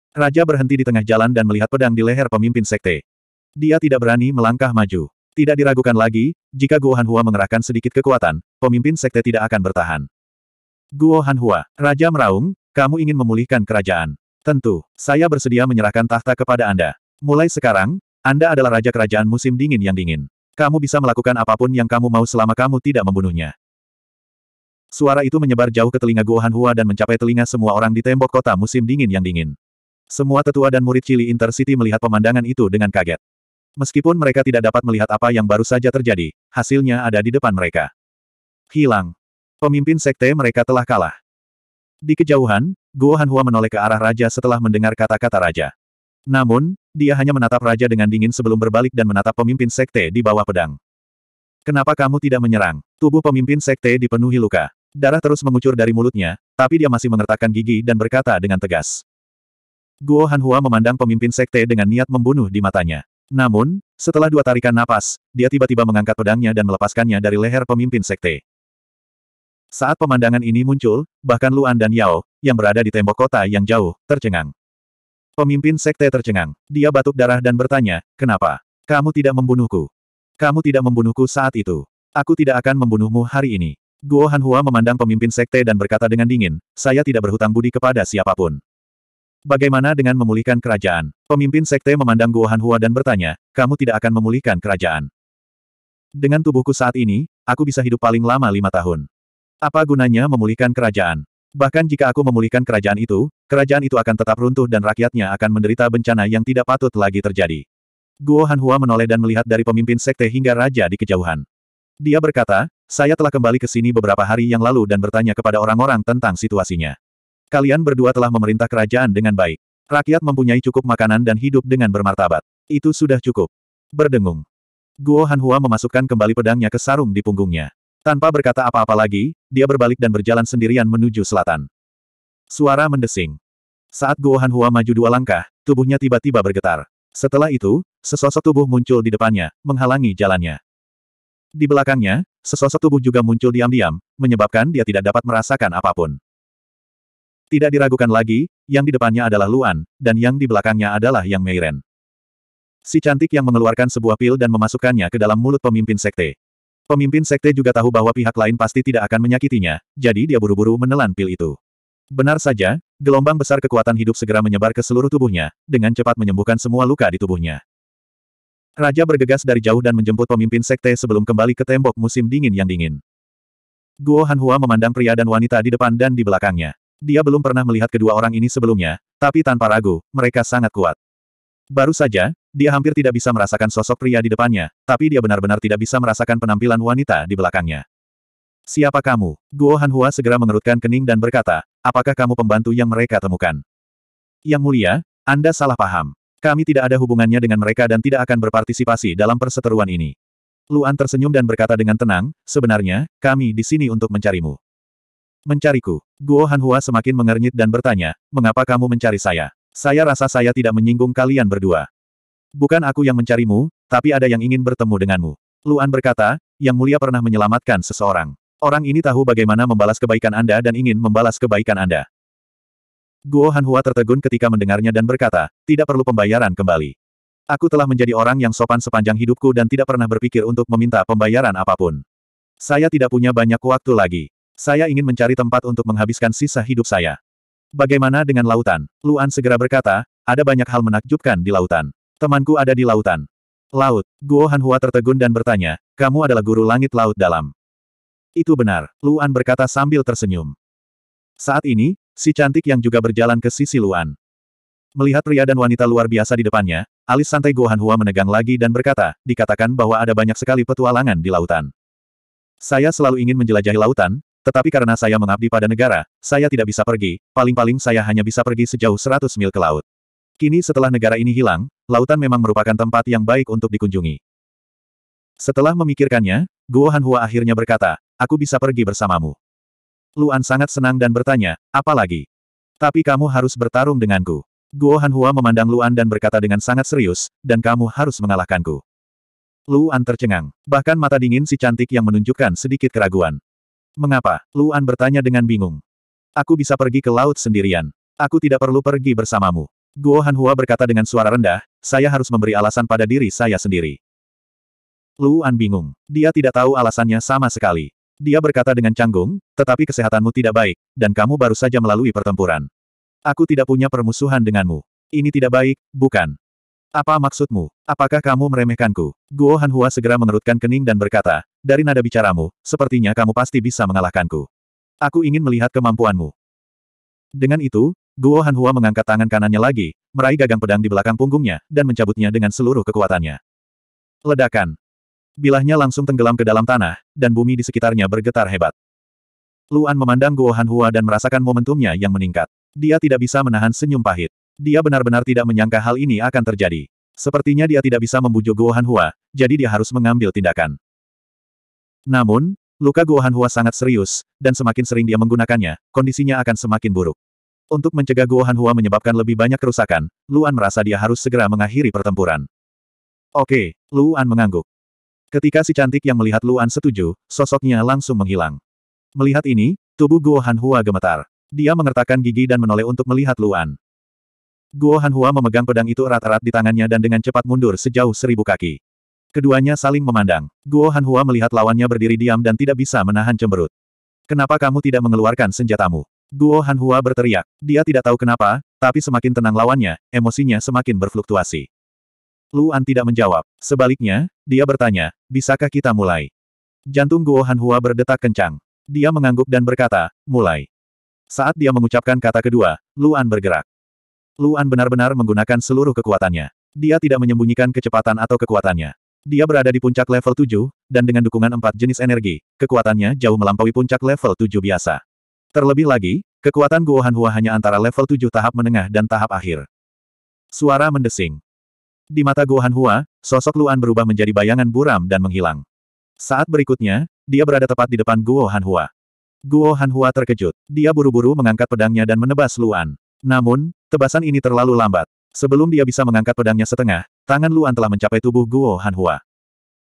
Raja berhenti di tengah jalan dan melihat pedang di leher pemimpin sekte. Dia tidak berani melangkah maju. Tidak diragukan lagi, jika Guo Hanhua mengerahkan sedikit kekuatan, pemimpin sekte tidak akan bertahan. Guo Hanhua, Raja Meraung, kamu ingin memulihkan kerajaan. Tentu, saya bersedia menyerahkan tahta kepada Anda. Mulai sekarang, Anda adalah Raja Kerajaan Musim Dingin yang dingin. Kamu bisa melakukan apapun yang kamu mau selama kamu tidak membunuhnya. Suara itu menyebar jauh ke telinga Guo Hanhua dan mencapai telinga semua orang di tembok kota musim dingin yang dingin. Semua tetua dan murid Cili Intercity melihat pemandangan itu dengan kaget. Meskipun mereka tidak dapat melihat apa yang baru saja terjadi, hasilnya ada di depan mereka. Hilang. Pemimpin sekte mereka telah kalah. Di kejauhan, Guo Hanhua menoleh ke arah raja setelah mendengar kata-kata raja. Namun, dia hanya menatap raja dengan dingin sebelum berbalik dan menatap pemimpin sekte di bawah pedang. Kenapa kamu tidak menyerang? Tubuh pemimpin sekte dipenuhi luka. Darah terus mengucur dari mulutnya, tapi dia masih mengertakkan gigi dan berkata dengan tegas. Guo Hanhua memandang pemimpin sekte dengan niat membunuh di matanya. Namun, setelah dua tarikan napas, dia tiba-tiba mengangkat pedangnya dan melepaskannya dari leher pemimpin sekte. Saat pemandangan ini muncul, bahkan Luan dan Yao, yang berada di tembok kota yang jauh, tercengang. Pemimpin sekte tercengang. Dia batuk darah dan bertanya, kenapa? Kamu tidak membunuhku. Kamu tidak membunuhku saat itu. Aku tidak akan membunuhmu hari ini. Guo Hanhua memandang pemimpin sekte dan berkata dengan dingin, saya tidak berhutang budi kepada siapapun. Bagaimana dengan memulihkan kerajaan? Pemimpin sekte memandang Guo Hua dan bertanya, kamu tidak akan memulihkan kerajaan. Dengan tubuhku saat ini, aku bisa hidup paling lama lima tahun. Apa gunanya memulihkan kerajaan? Bahkan jika aku memulihkan kerajaan itu, kerajaan itu akan tetap runtuh dan rakyatnya akan menderita bencana yang tidak patut lagi terjadi. Guo Hua menoleh dan melihat dari pemimpin sekte hingga raja di kejauhan. Dia berkata, saya telah kembali ke sini beberapa hari yang lalu dan bertanya kepada orang-orang tentang situasinya. Kalian berdua telah memerintah kerajaan dengan baik. Rakyat mempunyai cukup makanan dan hidup dengan bermartabat. Itu sudah cukup. Berdengung. Guo Hanhua memasukkan kembali pedangnya ke sarung di punggungnya. Tanpa berkata apa-apa lagi, dia berbalik dan berjalan sendirian menuju selatan. Suara mendesing. Saat Guo Hanhua maju dua langkah, tubuhnya tiba-tiba bergetar. Setelah itu, sesosok tubuh muncul di depannya, menghalangi jalannya. Di belakangnya, sesosok tubuh juga muncul diam-diam, menyebabkan dia tidak dapat merasakan apapun. Tidak diragukan lagi, yang di depannya adalah Luan, dan yang di belakangnya adalah Yang Meiren. Si cantik yang mengeluarkan sebuah pil dan memasukkannya ke dalam mulut pemimpin sekte. Pemimpin sekte juga tahu bahwa pihak lain pasti tidak akan menyakitinya, jadi dia buru-buru menelan pil itu. Benar saja, gelombang besar kekuatan hidup segera menyebar ke seluruh tubuhnya, dengan cepat menyembuhkan semua luka di tubuhnya. Raja bergegas dari jauh dan menjemput pemimpin sekte sebelum kembali ke tembok musim dingin yang dingin. Guo Hanhua memandang pria dan wanita di depan dan di belakangnya. Dia belum pernah melihat kedua orang ini sebelumnya, tapi tanpa ragu, mereka sangat kuat. Baru saja, dia hampir tidak bisa merasakan sosok pria di depannya, tapi dia benar-benar tidak bisa merasakan penampilan wanita di belakangnya. Siapa kamu? Guo Hanhua segera mengerutkan kening dan berkata, apakah kamu pembantu yang mereka temukan? Yang mulia, Anda salah paham. Kami tidak ada hubungannya dengan mereka dan tidak akan berpartisipasi dalam perseteruan ini. Luan tersenyum dan berkata dengan tenang, sebenarnya, kami di sini untuk mencarimu. Mencariku. Guo Hanhua semakin mengernyit dan bertanya, mengapa kamu mencari saya? Saya rasa saya tidak menyinggung kalian berdua. Bukan aku yang mencarimu, tapi ada yang ingin bertemu denganmu. Luan berkata, yang mulia pernah menyelamatkan seseorang. Orang ini tahu bagaimana membalas kebaikan Anda dan ingin membalas kebaikan Anda. Guo Hanhua tertegun ketika mendengarnya dan berkata, tidak perlu pembayaran kembali. Aku telah menjadi orang yang sopan sepanjang hidupku dan tidak pernah berpikir untuk meminta pembayaran apapun. Saya tidak punya banyak waktu lagi. Saya ingin mencari tempat untuk menghabiskan sisa hidup saya. Bagaimana dengan lautan? Luan segera berkata, ada banyak hal menakjubkan di lautan. Temanku ada di lautan. Laut. Guo Hanhua tertegun dan bertanya, kamu adalah guru langit laut dalam. Itu benar, Luan berkata sambil tersenyum. Saat ini, si cantik yang juga berjalan ke sisi Luan. Melihat pria dan wanita luar biasa di depannya, alis santai Guo Hanhua menegang lagi dan berkata, dikatakan bahwa ada banyak sekali petualangan di lautan. Saya selalu ingin menjelajahi lautan, tetapi karena saya mengabdi pada negara, saya tidak bisa pergi, paling-paling saya hanya bisa pergi sejauh 100 mil ke laut. Kini setelah negara ini hilang, lautan memang merupakan tempat yang baik untuk dikunjungi. Setelah memikirkannya, Guo Hanhua akhirnya berkata, aku bisa pergi bersamamu. Luan sangat senang dan bertanya, apa lagi? Tapi kamu harus bertarung denganku. Guo Hanhua memandang Luan dan berkata dengan sangat serius, dan kamu harus mengalahkanku. Luan tercengang. Bahkan mata dingin si cantik yang menunjukkan sedikit keraguan. Mengapa? Luan bertanya dengan bingung. Aku bisa pergi ke laut sendirian. Aku tidak perlu pergi bersamamu. Guo Hanhua berkata dengan suara rendah, saya harus memberi alasan pada diri saya sendiri. Luan bingung. Dia tidak tahu alasannya sama sekali. Dia berkata dengan canggung, tetapi kesehatanmu tidak baik, dan kamu baru saja melalui pertempuran. Aku tidak punya permusuhan denganmu. Ini tidak baik, bukan? Apa maksudmu? Apakah kamu meremehkanku? Guo Hanhua segera mengerutkan kening dan berkata, dari nada bicaramu, sepertinya kamu pasti bisa mengalahkanku. Aku ingin melihat kemampuanmu. Dengan itu, Guo Hanhua mengangkat tangan kanannya lagi, meraih gagang pedang di belakang punggungnya, dan mencabutnya dengan seluruh kekuatannya. Ledakan. Bilahnya langsung tenggelam ke dalam tanah, dan bumi di sekitarnya bergetar hebat. Luan memandang Guo Hanhua dan merasakan momentumnya yang meningkat. Dia tidak bisa menahan senyum pahit. Dia benar-benar tidak menyangka hal ini akan terjadi. Sepertinya dia tidak bisa membujuk Guo Hua, jadi dia harus mengambil tindakan. Namun, luka Guo Hua sangat serius, dan semakin sering dia menggunakannya, kondisinya akan semakin buruk. Untuk mencegah Guo Hua menyebabkan lebih banyak kerusakan, Luan merasa dia harus segera mengakhiri pertempuran. Oke, Luan mengangguk. Ketika si cantik yang melihat Luan setuju, sosoknya langsung menghilang. Melihat ini, tubuh Guo Hua gemetar. Dia mengertakkan gigi dan menoleh untuk melihat Luan. Guo Hanhua memegang pedang itu erat-erat di tangannya dan dengan cepat mundur sejauh seribu kaki. Keduanya saling memandang. Guo Hanhua melihat lawannya berdiri diam dan tidak bisa menahan cemberut. Kenapa kamu tidak mengeluarkan senjatamu? Guo Hanhua berteriak. Dia tidak tahu kenapa, tapi semakin tenang lawannya, emosinya semakin berfluktuasi. Luan tidak menjawab. Sebaliknya, dia bertanya, bisakah kita mulai? Jantung Guo Hanhua berdetak kencang. Dia mengangguk dan berkata, mulai. Saat dia mengucapkan kata kedua, Luan bergerak. Luan benar-benar menggunakan seluruh kekuatannya. Dia tidak menyembunyikan kecepatan atau kekuatannya. Dia berada di puncak level 7, dan dengan dukungan empat jenis energi, kekuatannya jauh melampaui puncak level 7 biasa. Terlebih lagi, kekuatan Guo Hua hanya antara level 7 tahap menengah dan tahap akhir. Suara mendesing. Di mata Guo Hua, sosok Luan berubah menjadi bayangan buram dan menghilang. Saat berikutnya, dia berada tepat di depan Guo Hua. Guo Hua terkejut. Dia buru-buru mengangkat pedangnya dan menebas Luan. Namun, tebasan ini terlalu lambat. Sebelum dia bisa mengangkat pedangnya setengah, tangan Luan telah mencapai tubuh Guo Hanhua.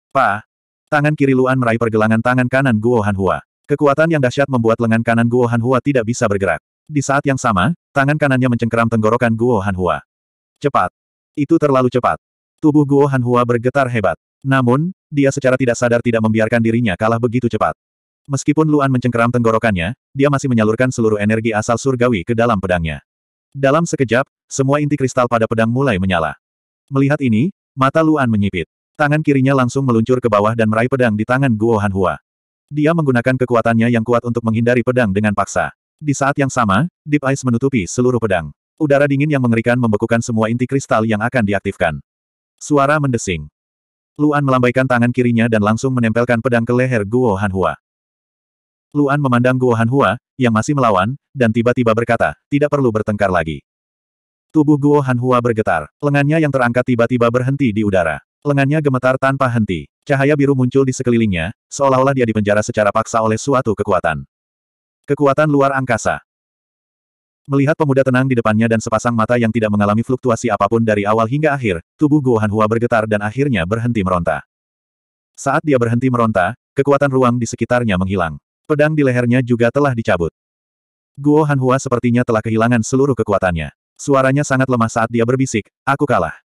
Pa! Tangan kiri Luan meraih pergelangan tangan kanan Guo Hanhua. Kekuatan yang dahsyat membuat lengan kanan Guo Hanhua tidak bisa bergerak. Di saat yang sama, tangan kanannya mencengkeram tenggorokan Guo Hanhua. Cepat! Itu terlalu cepat. Tubuh Guo Hanhua bergetar hebat. Namun, dia secara tidak sadar tidak membiarkan dirinya kalah begitu cepat. Meskipun Luan mencengkeram tenggorokannya, dia masih menyalurkan seluruh energi asal surgawi ke dalam pedangnya. Dalam sekejap, semua inti kristal pada pedang mulai menyala. Melihat ini, mata Luan menyipit. Tangan kirinya langsung meluncur ke bawah dan meraih pedang di tangan Guo Hanhua. Dia menggunakan kekuatannya yang kuat untuk menghindari pedang dengan paksa. Di saat yang sama, Deep Ice menutupi seluruh pedang. Udara dingin yang mengerikan membekukan semua inti kristal yang akan diaktifkan. Suara mendesing. Luan melambaikan tangan kirinya dan langsung menempelkan pedang ke leher Guo Hanhua. Luan memandang Guo Hanhua, yang masih melawan, dan tiba-tiba berkata, tidak perlu bertengkar lagi. Tubuh Guo Hanhua bergetar, lengannya yang terangkat tiba-tiba berhenti di udara. Lengannya gemetar tanpa henti. Cahaya biru muncul di sekelilingnya, seolah-olah dia dipenjara secara paksa oleh suatu kekuatan. Kekuatan luar angkasa. Melihat pemuda tenang di depannya dan sepasang mata yang tidak mengalami fluktuasi apapun dari awal hingga akhir, tubuh Guo Hanhua bergetar dan akhirnya berhenti meronta. Saat dia berhenti meronta, kekuatan ruang di sekitarnya menghilang. Pedang di lehernya juga telah dicabut. Guo Hanhua sepertinya telah kehilangan seluruh kekuatannya. Suaranya sangat lemah saat dia berbisik, aku kalah.